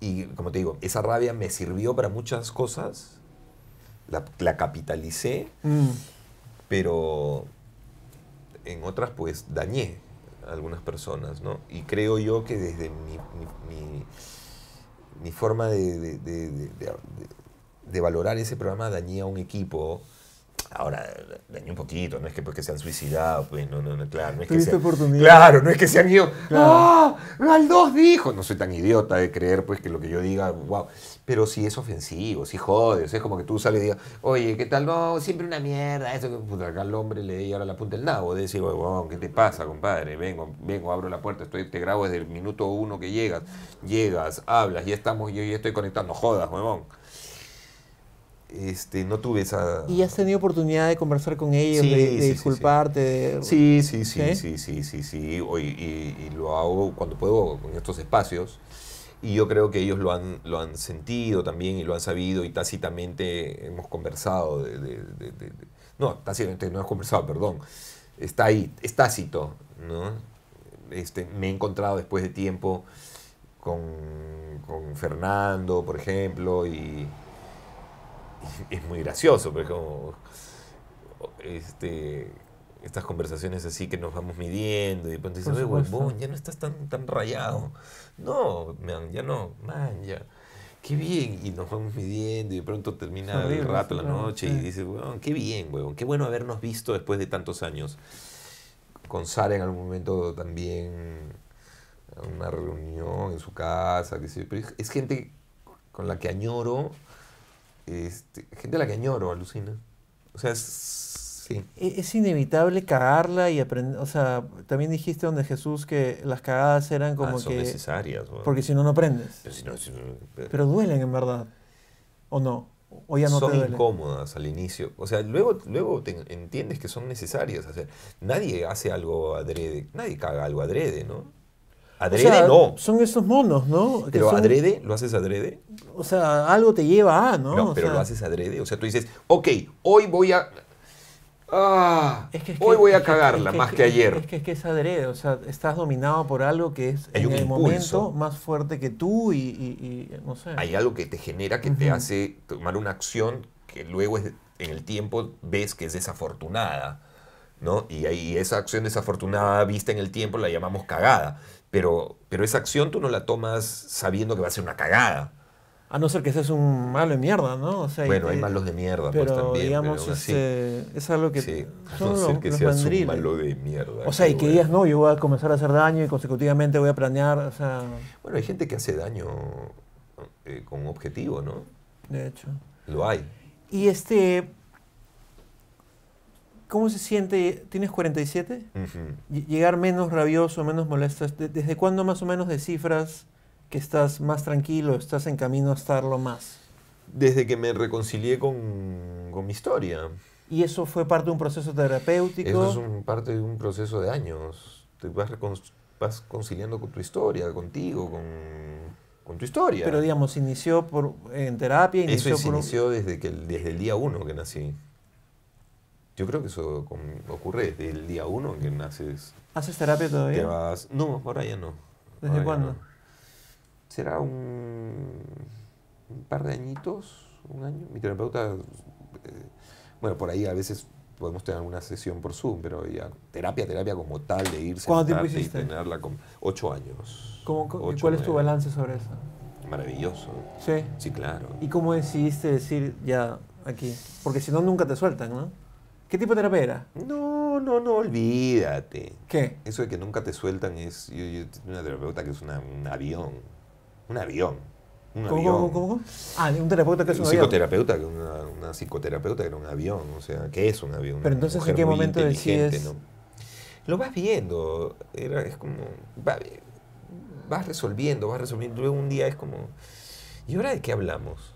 Y como te digo, esa rabia me sirvió para muchas cosas. La, capitalicé. Mm. Pero en otras, pues dañé algunas personas, ¿no? Y creo yo que desde mi, mi, forma de, valorar ese programa dañé a un equipo. Ahora, dañé un poquito, no es que, pues, que se han suicidado, pues, no, no, no claro, no es que se han, Claro, no es que se han ido, ¡ah! dos dijo, no soy tan idiota de creer, pues, que lo que yo diga, wow pero si es ofensivo, si jodes, es como que tú sales y digas, oye, ¿qué tal? No, siempre una mierda, eso acá el hombre le di ahora la punta del nabo, de decir, ¿qué te pasa, compadre? Vengo, vengo, abro la puerta, estoy, te grabo desde el minuto uno que llegas, llegas, hablas, ya estamos, yo ya estoy conectando, jodas, huevón. Este, no tuve esa... ¿Y has tenido oportunidad de conversar con ellos, de, disculparte? Sí, sí, sí, sí, sí, sí, sí, sí, y, lo hago cuando puedo con estos espacios y yo creo que ellos lo han, lo han sentido también y lo han sabido y tácitamente hemos conversado. De, no, tácitamente no hemos conversado, perdón. Está ahí, es tácito. ¿no? Este, me he encontrado después de tiempo con, Fernando, por ejemplo, y, es muy gracioso, pero es como... Este, estas conversaciones así que nos vamos midiendo y de pronto dice ya no estás tan, tan rayado. No, ya no, man, ya. Qué bien. Y nos vamos midiendo y de pronto termina el rato, la noche y dice huevón, qué bien, huevón, qué bueno habernos visto después de tantos años. Con Sara en algún momento también una reunión en su casa, que pero es gente con la que añoro, este, gente a la que añoro, alucina. O sea, es e, es inevitable cagarla y aprender. O sea, también dijiste donde Jesús que las cagadas eran como ah, son necesarias, Porque si no, no aprendes. Eh, pero, duelen en verdad. ¿O no? O ya no son incómodas al inicio. O sea, luego, luego entiendes que son necesarias. hacer nadie hace algo adrede. Nadie caga algo adrede, ¿no? Adrede no. Son esos monos, ¿no? pero adrede, ¿lo haces adrede? O sea, algo te lleva a, ¿no? No, pero lo haces adrede. O sea, tú dices, ok, hoy voy a Ah, hoy voy a cagarla más que, ayer. Es que, es que es o sea, estás dominado por algo que es Hay en el momento más fuerte que tú y, no sé. Hay algo que te genera, que te hace tomar una acción que luego en el tiempo ves que es desafortunada, ¿no? Y, ahí esa acción desafortunada vista en el tiempo la llamamos cagada, pero, pero esa acción tú no la tomas sabiendo que va a ser una cagada a no ser que seas un malo de mierda, ¿no? bueno, hay malos de mierda, pues también. pero digamos, es, este, es, algo que. Sí, a no ser que seas un malo de mierda. O sea, y que digas, no, yo voy a comenzar a hacer daño y consecutivamente voy a planear, o sea. Bueno, hay gente que hace daño eh, con objetivo, ¿no? De hecho. Lo hay. Y este. ¿Cómo se siente? ¿Tienes 47? Llegar menos rabioso, menos molesto. ¿Desde cuándo más o menos de cifras que estás más tranquilo, estás en camino a estarlo más? Desde que me reconcilié con, con mi historia. ¿Y eso fue parte de un proceso terapéutico? Eso es un, parte de un proceso de años. Te vas, conciliando con tu historia, contigo, con, con tu historia. Pero digamos, inició por, en terapia. Inició eso se inició desde, que, desde el día uno que nací. Yo creo que eso ocurre desde el día uno que naces. ¿Haces terapia todavía? Te No, ahora ya no. ¿Desde cuándo? será un, par de añitos, un año. Mi terapeuta, eh, bueno, por ahí a veces podemos tener alguna sesión por Zoom, pero ya terapia, terapia como tal, de irse a y tenerla con ocho años. ¿Cómo, cuál es tu balance sobre eso? Maravilloso. Sí. Sí, claro. ¿Y cómo decidiste decir ya aquí? Porque si no, nunca te sueltan, ¿no? ¿Qué tipo de terapia era? No, no, no, olvídate. ¿Qué? Eso de que nunca te sueltan es. Yo, yo tengo una terapeuta que es una, un avión. Un avión. Un ¿Cómo, ¿Cómo, Ah, un terapeuta que es un, psicoterapeuta, que una, psicoterapeuta que era un avión, o sea, que es un avión. Pero entonces, ¿en qué momento decides? Lo vas viendo, es como, vas resolviendo, vas resolviendo. Luego un día es como, ¿y ahora de qué hablamos?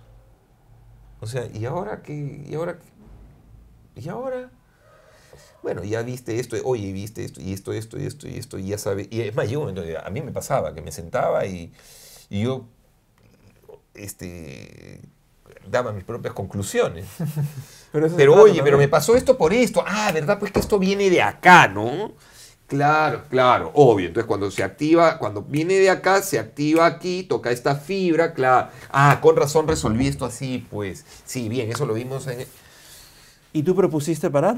O sea, ¿y ahora qué? ¿Y ahora ¿Y ahora? Bueno, ya viste esto, oye, viste esto, y esto, esto, y esto, y esto, y ya sabes. Y es más, a mí me pasaba que me sentaba y y yo este, daba mis propias conclusiones. pero, oye, pero me pasó esto por esto. Ah, ¿verdad? Pues que esto viene de acá, ¿no? Claro, claro, obvio. Entonces, cuando se activa, cuando viene de acá, se activa aquí, toca esta fibra, claro. Ah, con razón resolví esto así, pues. Sí, bien, eso lo vimos en... ¿Y tú propusiste parar?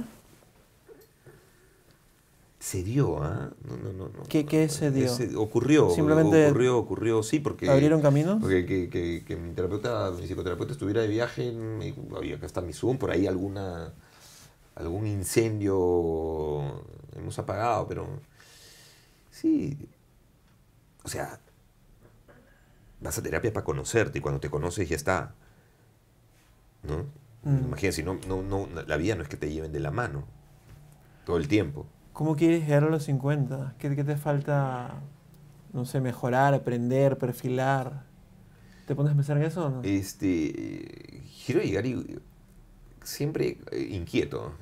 se dio, ¿ah? No, no, no, ¿Qué, ¿Qué, se dio? ocurrió, Simplemente ocurrió, ocurrió, sí, porque... ¿Abrieron caminos? Porque que, que, que, mi terapeuta, mi psicoterapeuta estuviera de viaje, había acá está mi Zoom, por ahí alguna, algún incendio hemos apagado, pero sí, o sea, vas a terapia para conocerte y cuando te conoces ya está, ¿no? Mm. Imagínense, no, no, la vida no es que te lleven de la mano todo el tiempo. ¿Cómo quieres llegar a los 50? ¿Qué, te falta, no sé, mejorar, aprender, perfilar? ¿Te pones a pensar en eso o no? Este, quiero llegar siempre eh, inquieto.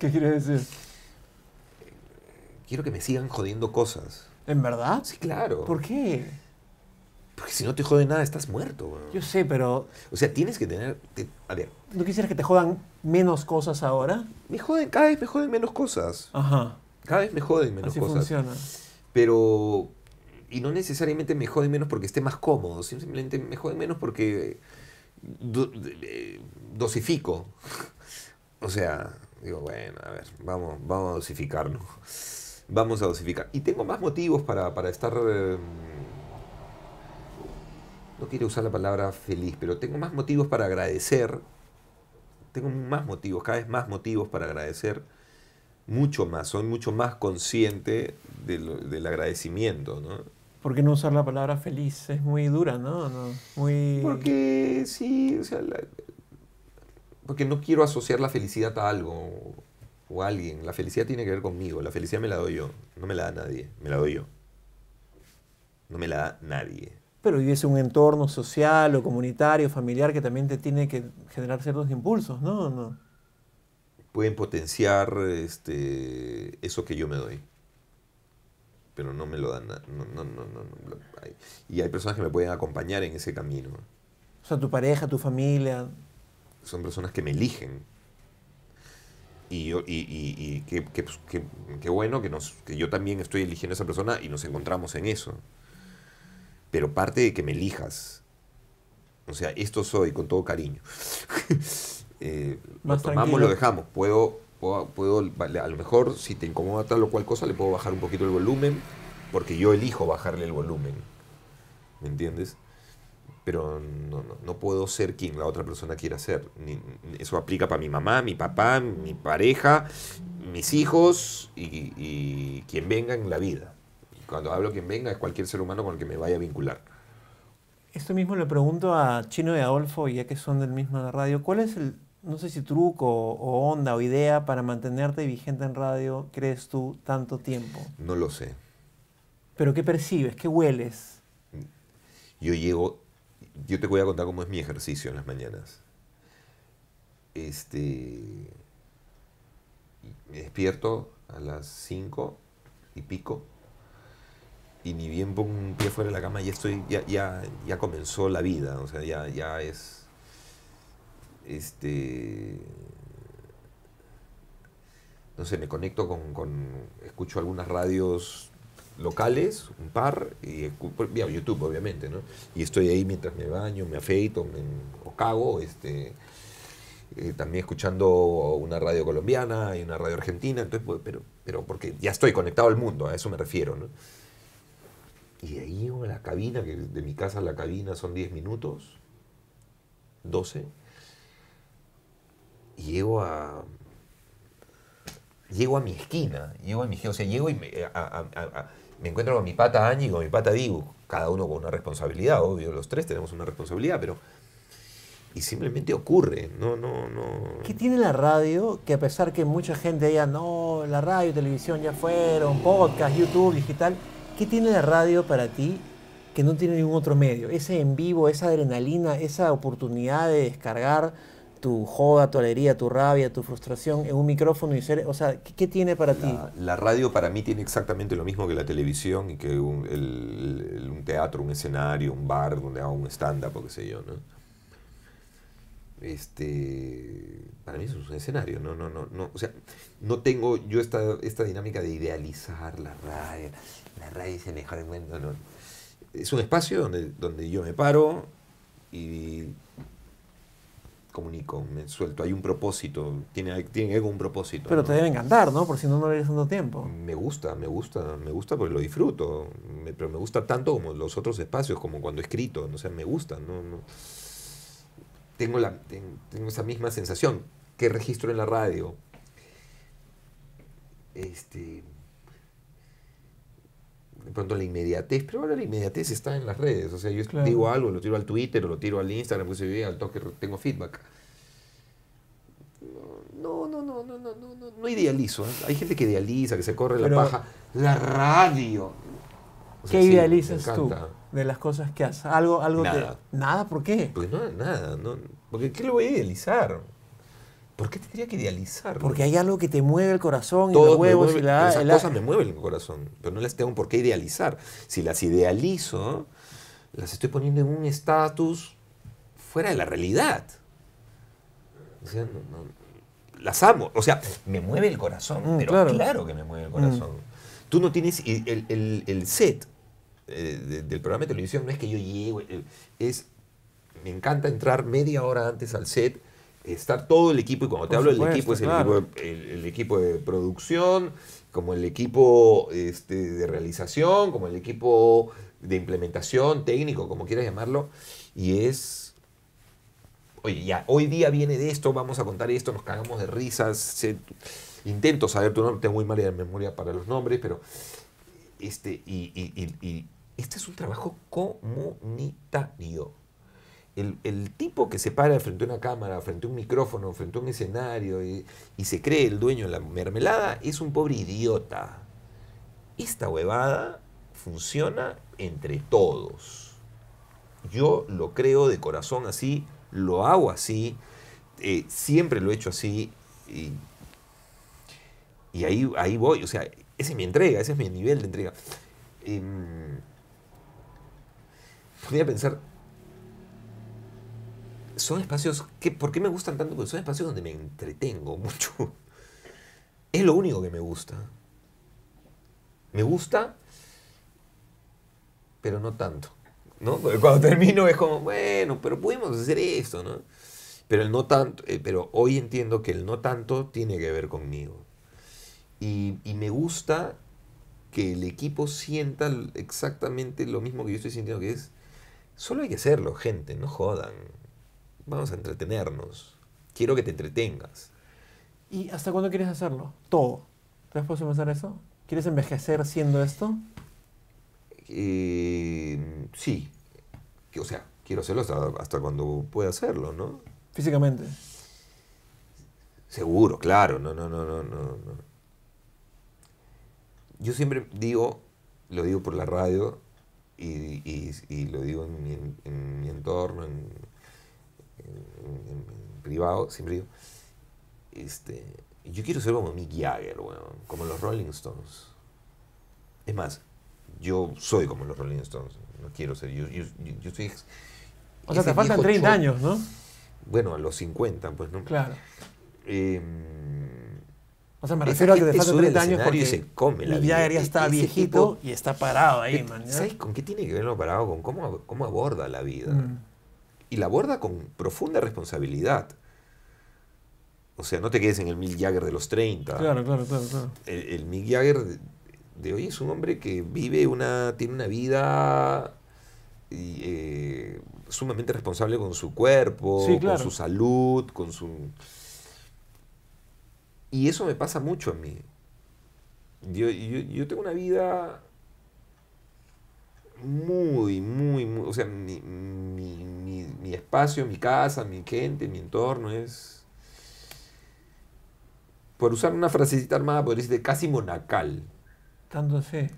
¿Qué quieres decir? Quiero que me sigan jodiendo cosas. ¿En verdad? Sí, claro. ¿Por qué? Porque si no te joden nada, estás muerto. Yo sé, pero... O sea, tienes que tener... a ver. ¿No quisieras que te jodan menos cosas ahora? Me joden, cada vez me joden menos cosas. Ajá. Cada vez me joden menos Así cosas. funciona. Pero... Y no necesariamente me joden menos porque esté más cómodo. Simplemente me joden menos porque... dosifico. O sea, digo, bueno, a ver, vamos, vamos a dosificarnos. Vamos a dosificar. Y tengo más motivos para, estar... Em, no quiero usar la palabra feliz, pero tengo más motivos para agradecer, tengo más motivos, cada vez más motivos para agradecer, mucho más, soy mucho más consciente del, agradecimiento, ¿no? ¿Por qué no usar la palabra feliz? Es muy dura, ¿no? muy... Porque sí, porque no quiero asociar la felicidad a algo o a alguien. La felicidad tiene que ver conmigo, la felicidad me la doy yo, no me la da nadie, me la doy yo. No me la da nadie pero vives en un entorno social o comunitario, familiar, que también te tiene que generar ciertos impulsos, ¿no? no? Pueden potenciar este, eso que yo me doy. Pero no me lo dan. No, no, no, no, Y hay personas que me pueden acompañar en ese camino. O sea, tu pareja, tu familia. Son personas que me eligen. Y, yo, y, qué pues, bueno que, que yo también estoy eligiendo a esa persona y nos encontramos en eso pero parte de que me elijas. O sea, esto soy con todo cariño. Eh, lo tomamos, lo dejamos. Puedo, puedo, a lo mejor si te incomoda tal o cual cosa, le puedo bajar un poquito el volumen, porque yo elijo bajarle el volumen. ¿Me entiendes? pero no, puedo ser quien la otra persona quiera ser. eso aplica para mi mamá, mi papá, mi pareja, mis hijos y quien venga en la vida cuando hablo quien venga es cualquier ser humano con el que me vaya a vincular. Esto mismo le pregunto a Chino y Adolfo, ya que son del mismo radio, ¿cuál es el, no sé si truco o onda o idea para mantenerte vigente en radio, crees tú, tanto tiempo? No lo sé. ¿Pero qué percibes? ¿Qué hueles? Yo llego, yo te voy a contar cómo es mi ejercicio en las mañanas. Este, me despierto a las 5 y pico y ni bien pongo un pie fuera de la cama, ya estoy, ya, ya, ya comenzó la vida, o sea, ya, ya es, este, no sé, me conecto con, escucho algunas radios locales, un par, y pues, YouTube, obviamente, ¿no? Y estoy ahí mientras me baño, me afeito, me, o cago, este, eh, también escuchando una radio colombiana y una radio argentina, pues, pero, pero porque ya estoy conectado al mundo, a eso me refiero, ¿no? Y ahí llego a la cabina, que de mi casa a la cabina son 10 minutos, 12. Y llego a. Llego a mi esquina, llego a mi o sea, llego y me, me encuentro con mi pata Angie y con mi pata Digo cada uno con una responsabilidad, obvio, los tres tenemos una responsabilidad, pero y simplemente ocurre. No, no, no. ¿Qué tiene la radio que a pesar que mucha gente diga, no, la radio, televisión ya fueron, podcast, YouTube, digital, ¿Qué tiene la radio para ti que no tiene ningún otro medio? Ese en vivo, esa adrenalina, esa oportunidad de descargar tu joda, tu alegría, tu rabia, tu frustración en un micrófono y ser, o sea, ¿qué, tiene para ti? La radio para mí tiene exactamente lo mismo que la televisión y que un, un teatro, un escenario, un bar donde hago un stand-up o qué sé yo, ¿no? este para mí es un escenario no no no no sea no tengo yo esta esta dinámica de idealizar la radio la radio es el mejor es un espacio donde donde yo me paro y comunico me suelto hay un propósito tiene tiene un propósito pero te debe encantar no por si no no le dando tiempo me gusta me gusta me gusta porque lo disfruto pero me gusta tanto como los otros espacios como cuando escrito no sea, me gusta no tengo, la, tengo esa misma sensación que registro en la radio. Este, de pronto la inmediatez, pero ahora la inmediatez está en las redes. O sea, yo digo algo, lo tiro al Twitter, lo tiro al Instagram, puse al toque tengo feedback. No, no, no, no, no, no, no, idealizo. ¿eh? Hay gente que idealiza, que se corre la paja. La radio. ¿Qué idealizas tú? de las cosas que haces? Algo, algo nada. Nada, ¿por qué? Porque no, nada. No, porque ¿qué le voy a idealizar? ¿Por qué tendría que idealizar? Porque hay algo que te mueve el corazón y los mueve, y la. cosas me mueven el corazón, pero no las tengo por qué idealizar. Si las idealizo, las estoy poniendo en un estatus fuera de la realidad. O sea, las amo. O sea, me mueve el corazón, mm, pero claro. que me mueve el mm. corazón. Tú no tienes el, el, el set eh, del programa de televisión no es que yo llego eh, es, me encanta entrar media hora antes al set, estar todo el equipo, y cuando te hablo del equipo, es el, equipo de, el, equipo de producción, como el equipo este, de realización, como el equipo de implementación, técnico, como quieras llamarlo, y es oye, ya, hoy día viene de esto, vamos a contar esto, nos cagamos de risas. intento saber tu nombre, tengo muy mala memoria para los nombres, pero. Este, y, este es un trabajo comunitario. El, tipo que se para frente a una cámara, frente a un micrófono, frente a un escenario y, se cree el dueño de la mermelada es un pobre idiota. Esta huevada funciona entre todos. Yo lo creo de corazón así, lo hago así, eh, siempre lo he hecho así y, ahí, ahí voy. O sea, esa es mi entrega, ese es mi nivel de entrega. Em, podía pensar, son espacios que, ¿por qué me gustan tanto? Porque son espacios donde me entretengo mucho. Es lo único que me gusta. Me gusta, pero no tanto. cuando termino es como, bueno, pero pudimos hacer esto, ¿no? Pero el no tanto, eh, pero hoy entiendo que el no tanto tiene que ver conmigo. y me gusta que el equipo sienta exactamente lo mismo que yo estoy sintiendo, que es, Solo hay que hacerlo, gente, no jodan. Vamos a entretenernos. Quiero que te entretengas. ¿Y hasta cuándo quieres hacerlo? Todo. ¿Te has puesto a eso? ¿Quieres envejecer siendo esto? Eh, sí. O sea, quiero hacerlo hasta, hasta cuando pueda hacerlo, ¿no? Físicamente. Seguro, claro, no, no, no, no, no. Yo siempre digo, lo digo por la radio, y, y, lo digo en mi, en, mi entorno, en, privado, siempre digo, este, yo quiero ser como Mick Jagger, como los Rolling Stones. Es más, yo soy como los Rolling Stones, no quiero ser, yo, yo, yo, soy... O sea, te faltan 30 años, ¿no? Bueno, a los 50, pues, ¿no? Claro. Eh, o sea, me refiero a que te de 30 años porque se come la vida. ya está e-, viejito y está parado ahí, man. ¿Sabes con qué tiene que ver lo parado? Con cómo, cómo aborda la vida. Mm. Y la aborda con profunda responsabilidad. O sea, no te quedes en el Mick Jagger de los 30. Claro, claro, claro. claro. El, Mick Jagger de, hoy es un hombre que vive una, tiene una vida eh, sumamente responsable con su cuerpo, con su salud, con su... Y eso me pasa mucho a mí. Yo, tengo una vida muy, muy, muy... O sea, mi, espacio, mi casa, mi gente, mi entorno es por usar una frasecita armada, podría decir casi monacal. Tanto sí.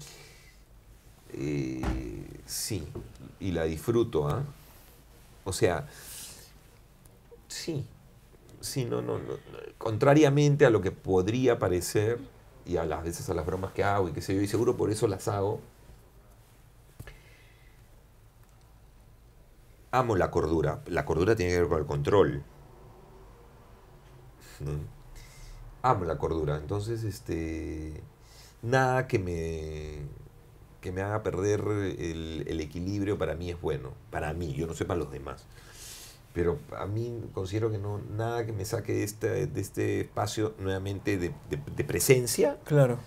Eh, sí, y la disfruto, ¿ah? O sea, sí, sí, no, no, contrariamente a lo que podría parecer y a las veces a las bromas que hago y que sé yo, y seguro por eso las hago, amo la cordura. La cordura tiene que ver con el control. Mm. Amo la cordura. Entonces, este. Nada que me. que me haga perder el, el equilibrio para mí es bueno. Para mí, yo no sé para los demás pero a mí considero que no nada que me saque de este, espacio nuevamente de, presencia claro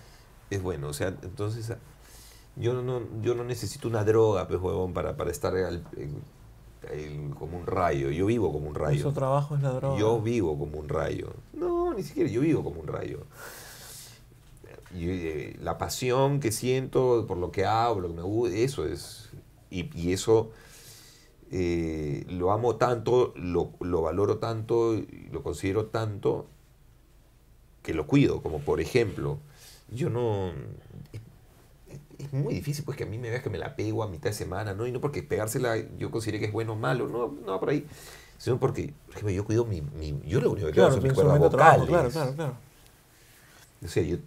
es bueno o sea entonces yo no yo no necesito una droga pues huevón para, para estar como un rayo yo vivo como un rayo Eso trabajo es la droga yo vivo como un rayo no ni siquiera yo vivo como un rayo y, eh, la pasión que siento por lo que hablo, lo que me eso es. y eso eh, lo amo tanto, lo, valoro tanto, lo considero tanto, que lo cuido. Como por ejemplo, yo no... Es, muy difícil pues que a mí me veas que me la pego a mitad de semana, ¿no? Y no porque pegársela yo considere que es bueno o malo, no, no por ahí. Sino porque, por ejemplo, yo cuido mi... yo lo único que quiero hago son vocales. claro, claro, claro. O sea, yo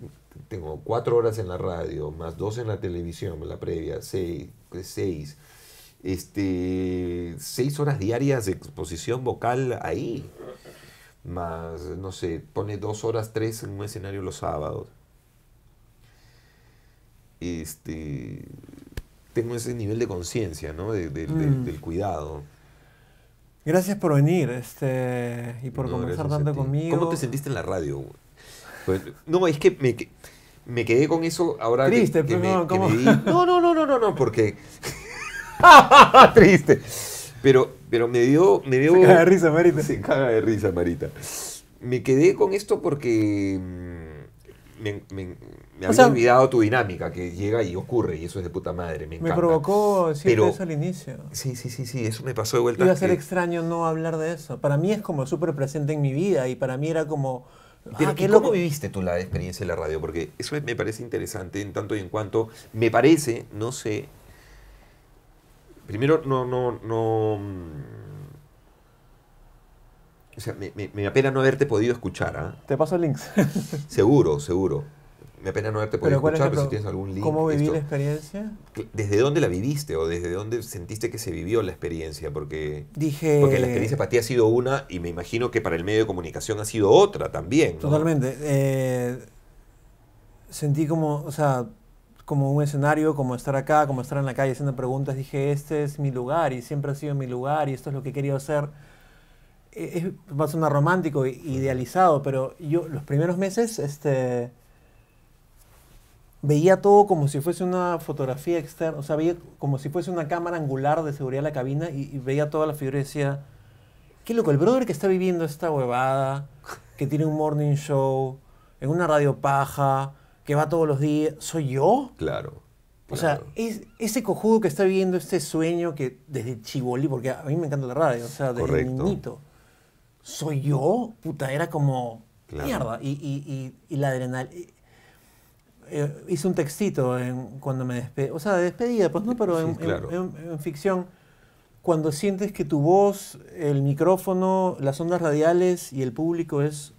tengo cuatro horas en la radio, más dos en la televisión, la previa, seis, seis este, seis horas diarias de exposición vocal ahí, más, no sé, pone dos horas, tres en un escenario los sábados. Este, tengo ese nivel de conciencia, ¿no? Mm. del, cuidado. Gracias por venir este, y por comenzar conversar tanto conmigo. ¿Cómo te sentiste en la radio? no, es que me, me, quedé con eso ahora. Triste, pero pues, no, no, no, no, no, no, no, porque Triste. Pero, pero me dio. Me dio... Se caga de risa, Marita. Se caga de risa, Marita. Me quedé con esto porque. Mm, me, me, olvidado tu dinámica que llega y ocurre y eso es de puta madre. Me, provocó eso al inicio. Sí, sí, sí, sí, eso me pasó de vuelta. Iba a ser extraño no hablar de eso. Para mí es como súper presente en mi vida y para mí era como. Ah, ¿qué ¿Cómo loco? viviste tú la experiencia de la radio? Porque eso me parece interesante en tanto y en cuanto, me parece, no sé, primero no, no, no... Mm, o sea, me, me, me apena no haberte podido escuchar, ¿ah? Te paso links. seguro, seguro. Me apena no haberte podido escuchar, pero si tienes algún link. ¿Cómo viví la experiencia? ¿Desde dónde la viviste o desde dónde sentiste que se vivió la experiencia? Porque, Dije... porque la experiencia para ti ha sido una y me imagino que para el medio de comunicación ha sido otra también. Totalmente. Eh, sentí como, o sea, como un escenario, como estar acá, como estar en la calle haciendo preguntas, dije, este es mi lugar y siempre ha sido mi lugar y esto es lo que quería hacer. E-, es, va a sonar romántico, idealizado, pero yo los primeros meses este, veía todo como si fuese una fotografía externa, o sea, veía como si fuese una cámara angular de seguridad de la cabina y, veía toda la figura y decía, qué loco, el brother que está viviendo esta huevada, que tiene un morning show, en una radio paja, que va todos los días, soy yo. Claro. O sea, ese cojudo que está viviendo este sueño que desde chivoli, porque a mí me encanta la radio, o sea, desde niñito, soy yo, puta, era como mierda. Y, y, y, la adrenalina. Eh, hice un textito cuando me despedí, o sea, de despedida, pues no, pero en, ficción, cuando sientes que tu voz, el micrófono, las ondas radiales y el público es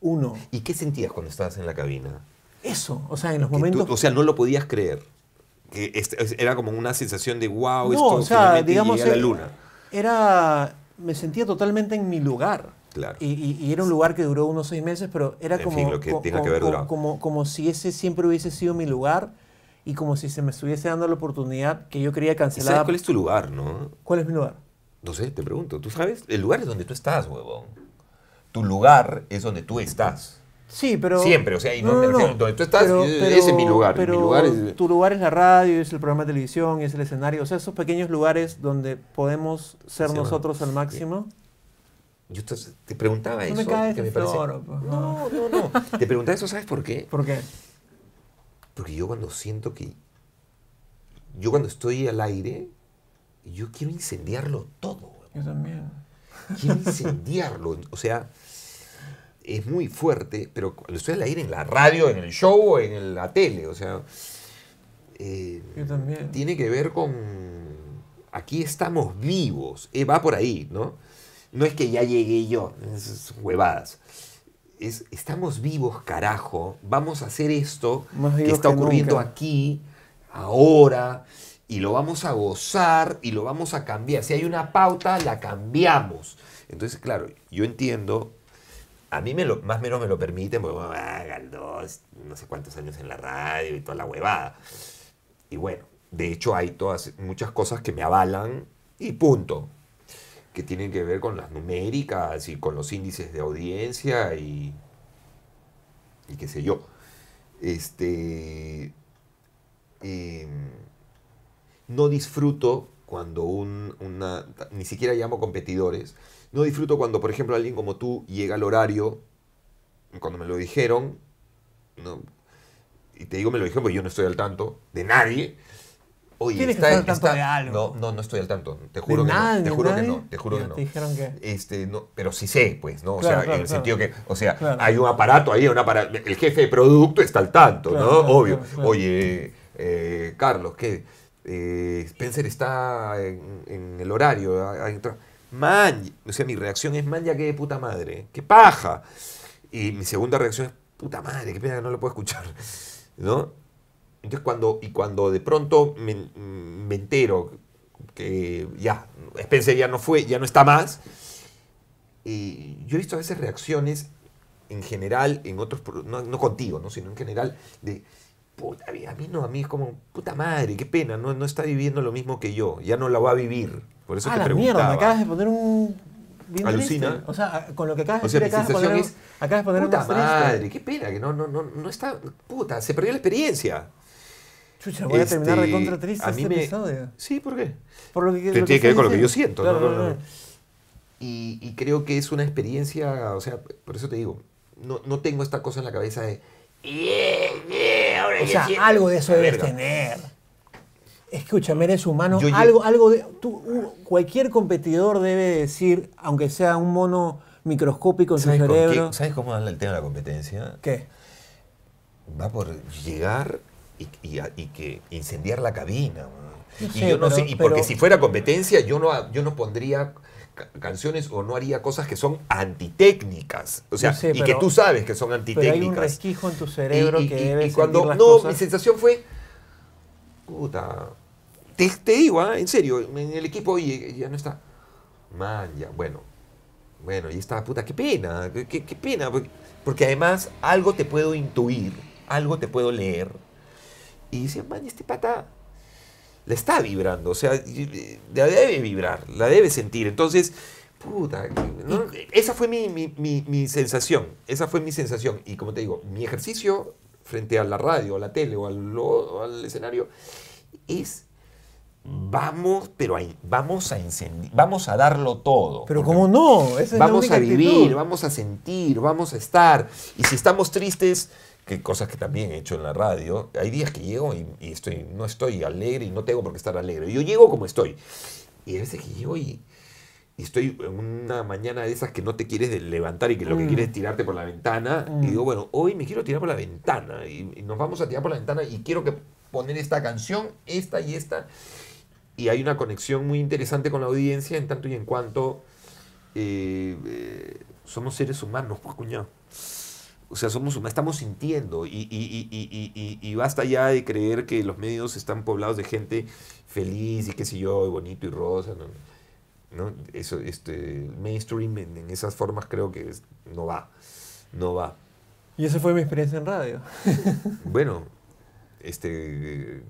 uno. ¿Y qué sentías cuando estabas en la cabina? Eso, o sea, en los momentos... o sea, no lo podías creer. Este, era como una sensación de wow, no, esto o sea, digamos, a la eh, luna. Era, me sentía totalmente en mi lugar. Claro. Y, era un lugar que duró unos seis meses, pero era como, que como, como si ese siempre hubiese sido mi lugar y como si se me estuviese dando la oportunidad que yo quería cancelar. cuál es tu lugar, no? ¿Cuál es mi lugar? No sé, te pregunto. ¿Tú sabes? El lugar es donde tú estás, huevón. Tu lugar es donde tú estás. Sí, pero. Siempre, o sea, y donde tú estás, ese es mi lugar. tu lugar es la radio, es el programa de televisión, es el escenario. O sea, esos pequeños lugares donde podemos ser nosotros al máximo. Yo te, preguntaba eso. que me pues, no, no, no. te preguntaba eso, ¿sabes por qué? ¿Por qué? Porque yo cuando siento que. Yo cuando estoy al aire, yo quiero incendiarlo todo. Yo también. Quiero incendiarlo. O sea es muy fuerte, pero lo suele ir en la radio, en el show o en la tele. O sea, eh, tiene que ver con, aquí estamos vivos, eh, va por ahí, ¿no? No es que ya llegué yo, esas huevadas. Es, estamos vivos, carajo, vamos a hacer esto que está ocurriendo aquí, ahora, y lo vamos a gozar y lo vamos a cambiar. Si hay una pauta, la cambiamos. Entonces, claro, yo entiendo a mí me lo, más o menos me lo permiten, porque bueno, no sé cuántos años en la radio y toda la huevada. Y bueno, de hecho hay todas, muchas cosas que me avalan y punto, que tienen que ver con las numéricas y con los índices de audiencia y, y qué sé yo. Este, em, no disfruto cuando un, una, ni siquiera llamo competidores, no disfruto cuando, por ejemplo, alguien como tú llega al horario, cuando me lo dijeron, y te digo me lo dijeron porque yo no estoy al tanto de nadie. Oye, Tienes está, al tanto de algo. No, no, estoy al tanto. Te juro, que, no, te juro que no. Te juro que este, no. pero sí sé, pues, ¿no? O sea, en el sentido que, o sea, hay un aparato ahí, un el jefe de producto está al tanto, ¿no? Obvio. Oye, eh, Carlos, ¿qué? Eh, Spencer está en, el horario man, o sea, mi reacción es man, ya que de puta madre, qué paja. Y mi segunda reacción es puta madre, qué pena que no lo puedo escuchar, ¿no? Entonces cuando, y cuando de pronto me, entero que ya, Spencer ya no fue, ya no está más, y yo he visto a veces reacciones en general, en otros, no, contigo, ¿no? sino en general, de, puta, a mí no, a mí es como, puta madre, qué pena, no, no está viviendo lo mismo que yo, ya no la va a vivir, por eso ah, te la mierda, me acabas de poner un... Alucina. O sea, con lo que acabas de decir, acabas de poner, es, acabas de poner puta madre, qué pena, que no, no, no, no está... Puta, se perdió la experiencia. Chucha, voy a terminar de este, contra triste este episodio. Sí, ¿por qué? Por lo que, tiene que, ver con lo que yo siento. y, creo que es una experiencia, o sea, por eso te digo, no, no tengo esta cosa en la cabeza de... o sea, algo de eso debes tener. Escúchame, eres humano. algo, algo de, cualquier competidor debe decir, aunque sea un mono microscópico en su cerebro. ¿Sabes cómo darle el tema de la competencia? ¿Qué? Va por llegar y, que incendiar la cabina. y yo no sé, porque si fuera competencia, yo no, yo no pondría canciones o no haría cosas que son antitécnicas. O sea, y que tú sabes que son antitécnicas. Pero hay un resquijo en tu cerebro que debe cuando, no, mi sensación fue, puta, te, digo, ah, en serio, en el equipo, ya no está. Man, ya, bueno. Bueno, y esta puta, qué pena, qué, pena. Porque, además algo te puedo intuir, algo te puedo leer. Y dice, man, este pata la está vibrando, o sea, la debe vibrar, la debe sentir. Entonces, puta, esa fue mi, sensación, esa fue mi sensación. Y como te digo, mi ejercicio frente a la radio, a la tele o al escenario es vamos, pero vamos a encender, vamos a darlo todo. Pero cómo no, vamos a vivir, vamos a sentir, vamos a estar. Y si estamos tristes, que cosas que también he hecho en la radio, hay días que llego y, estoy, no estoy alegre y no tengo por qué estar alegre. Yo llego como estoy. Y a veces que llego y, estoy en una mañana de esas que no te quieres levantar y que lo que mm. quieres es tirarte por la ventana. Y mm. digo, bueno, hoy me quiero tirar por la ventana y, nos vamos a tirar por la ventana y quiero que poner esta canción, esta y esta y hay una conexión muy interesante con la audiencia en tanto y en cuanto eh, eh, somos seres humanos, pues cuñado. O sea, somos estamos sintiendo y, basta ya de creer que los medios están poblados de gente feliz y qué sé yo, y bonito y rosa. ¿no? Eso, este, mainstream en, esas formas creo que no va, no va. Y esa fue mi experiencia en radio. bueno, este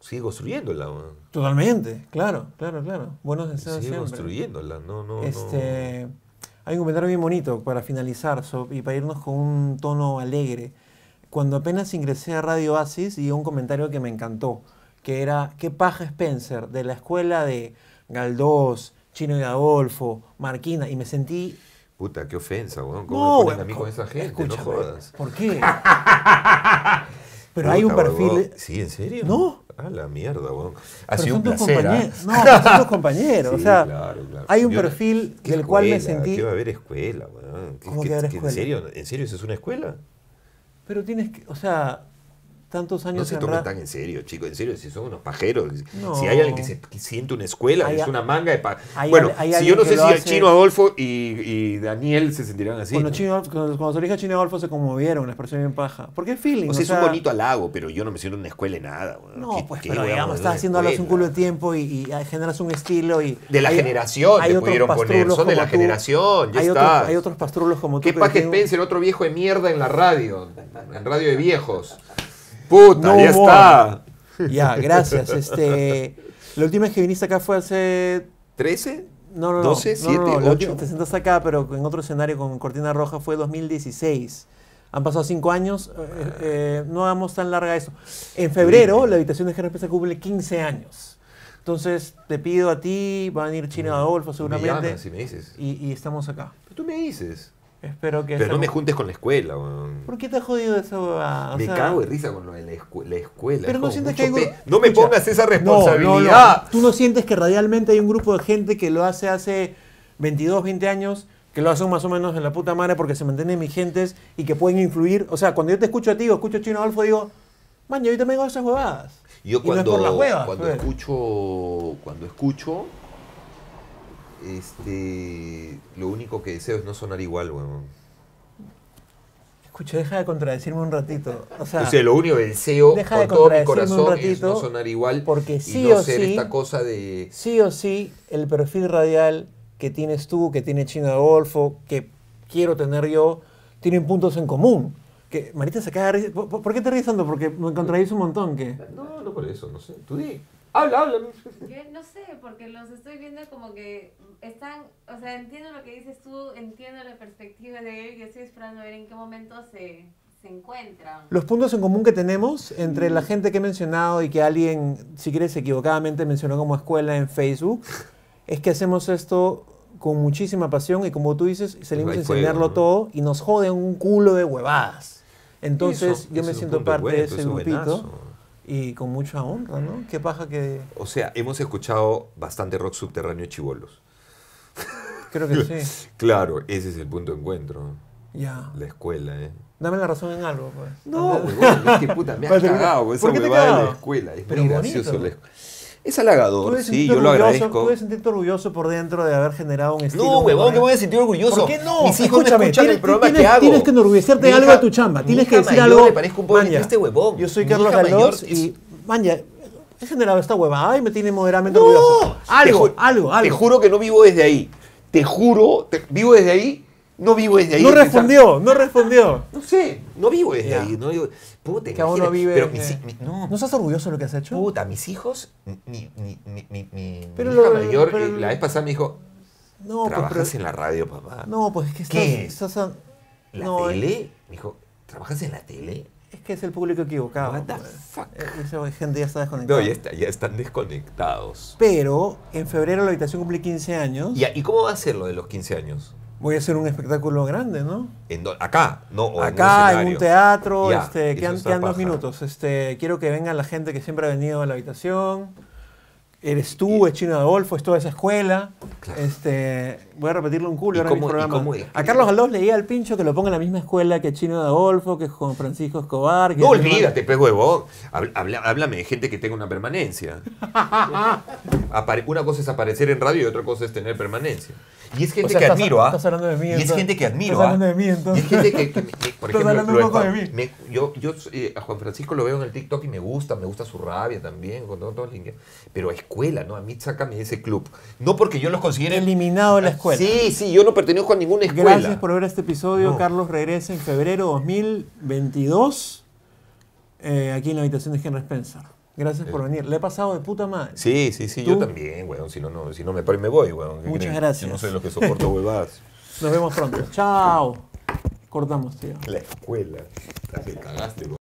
sigue construyéndola. Totalmente, claro, claro, claro. Buenos deseos sigue construyéndola, no, no, este, Hay un comentario bien bonito para finalizar y para irnos con un tono alegre. Cuando apenas ingresé a Radio Asis, y un comentario que me encantó, que era, ¿qué paja Spencer? De la escuela de Galdós, Chino y Adolfo, Marquina, y me sentí Puta, qué ofensa, weón. ¿Cómo no, ponen a mí con esa gente? no ¿Por qué? Pero hay un perfil. ¿Sí, en serio? No la mierda, bueno Ha sido un placer. ¿ah? No, son tus compañeros. o sea, hay un perfil del cual me sentí. ¿Qué va a haber escuela, ¿Cómo ¿En serio? ¿En serio eso es una escuela? Pero tienes que. O sea, tantos años. No se tomen tan en serio, chicos, en serio, si son unos pajeros. Si hay alguien que, se, siente una escuela, es una manga de Bueno, si yo no sé si el Chino Adolfo y, Daniel se sentirán así. Cuando, Chino, cuando, Chino Adolfo se conmovieron, una expresión bien paja. Porque es feeling. O sea, es un bonito halago, pero yo no me siento una escuela en nada. No, pues, que pero digamos, estás haciendo un culo de tiempo y, generas un estilo. y De la generación, hay pudieron poner. Son de la generación, ya hay está. Otros, hay otros pastrulos como tú. ¿Qué Paje Spencer, otro viejo de mierda en la radio? En radio de viejos. Puta, no ya está. Ya, gracias. Este, la última vez que viniste acá fue hace... ¿13? No, no, 12, 7, 8. Te sentaste acá, pero en otro escenario con Cortina Roja fue 2016. Han pasado cinco años, eh, eh, no hagamos tan larga eso. En febrero, la habitación de Gerard Pesa cumple 15 años. Entonces, te pido a ti, van a ir Chino mm. Adolfo seguramente. Me me dices. Y, y, estamos acá. Pero tú me dices. Espero que. Pero no me juntes con la escuela, ¿Por qué te has jodido esa o Me cago de risa con lo de la, escuela. no sientes me pongas esa responsabilidad. Tú no sientes que radialmente hay un grupo de gente que lo hace hace 22, 20 años, que lo hacen más o menos en la puta madre porque se mantienen vigentes y que pueden influir. O sea, cuando yo te escucho a ti o escucho a Chino Alfo, digo, man, ahorita me hago esas huevadas. cuando, y pues. escucho. Cuando escucho este, lo único que deseo es no sonar igual, weón. Escucha, deja de contradecirme un ratito. O sea, lo único que deseo con todo mi corazón es no sonar igual porque sí y no ser esta cosa de... Sí o sí, el perfil radial que tienes tú, que tiene de Golfo, que quiero tener yo, tienen puntos en común. Que Marita se acaba ¿Por, qué te ríes tanto? Porque me contradice un montón. que No, no por eso, no sé. Tú di. Habla, habla. no sé, porque los estoy viendo como que están, o sea, entiendo lo que dices tú, entiendo la perspectiva de él Yo estoy esperando a ver en qué momento se, se encuentran. Los puntos en común que tenemos entre la gente que he mencionado y que alguien, si quieres, equivocadamente mencionó como escuela en Facebook, es que hacemos esto con muchísima pasión y como tú dices, salimos a enseñarlo todo y nos joden un culo de huevadas. Entonces yo me siento parte de ese grupito. Y con mucha honra, ¿no? Qué paja que... O sea, hemos escuchado bastante rock subterráneo chivolos. Creo que sí. Claro, ese es el punto de encuentro. Ya. La escuela, ¿eh? Dame la razón en algo, pues. No, pues, es que puta, me has cagado, güey. Pues, Esa va de la escuela. Es Pero muy gracioso la escuela. Es halagador, sí, yo lo agradezco. Puedes sentirte orgulloso por dentro de haber generado un estilo. No, huevón, que voy a sentir orgulloso. ¿Por qué no? Mis hijos Escúchame, no tienes, el programa tienes, que hago. Tienes que enorgullecerte de algo de tu chamba. Tienes que decir algo. me parezco un poco este huevón. Yo soy Carlos Galós y. Manja, he generado esta huevada ay me tiene moderadamente no, Algo, algo, algo. Te juro que no vivo desde ahí. Te juro, vivo desde ahí, no vivo desde ahí. No respondió, no respondió. No sé, no vivo desde ahí. No vivo, puta, que uno vive. Pero eh, no. no. estás orgulloso de lo que has hecho? Puta, mis hijos, mi, mi, pero hija mayor, eh, la vez pasada me dijo, no, pues, trabajas en la radio, papá. No, pues es que estás, ¿Qué? ¿La tele? Eh. Me dijo, ¿trabajas en la tele? es que es el público equivocado. What the pues. fuck? Eh, esa gente ya está desconectada. No, ya, están desconectados. Pero en febrero la habitación cumple 15 años. ¿Y, ¿y cómo va a ser lo de los 15 años? Voy a hacer un espectáculo grande, ¿no? En acá, no. acá, en un, un teatro. este, quedan, dos minutos. Este, quiero que venga la gente que siempre ha venido a la habitación eres tú, es Chino de Adolfo, es toda esa escuela. Este, voy a repetirlo un culo ahora a Carlos Galdós leía al pincho que lo ponga en la misma escuela que Chino de Adolfo, que Juan Francisco Escobar. no olvídate, pego de vos. háblame de gente que tenga una permanencia. una cosa es aparecer en radio y otra cosa es tener permanencia. Y es gente que admiro, ¿ah? Estás hablando de mí. Y es gente que admiro, Estás hablando ¿ah? de mí, entonces. Y es gente que, por ejemplo, estás hablando de mí. yo yo eh, a Juan Francisco lo veo en el TikTok y me gusta, me gusta su rabia también, con todo, todo el Pero a escuela, ¿no? A mí saca de ese club. No porque yo los considero Eliminado de la escuela. Sí, sí, yo no pertenezco a ninguna escuela. Gracias por ver este episodio. Carlos regresa en febrero 2022 eh, aquí en la habitación de Henry Spencer. Gracias por venir. Le he pasado de puta madre. Sí, sí, sí, yo también, weón. Si no, no, si no me paro y me voy, weón. Muchas gracias. Yo no sé lo que soporto huevadas. Nos vemos pronto. Chao. Cortamos, tío. La escuela. La que cagaste, weón.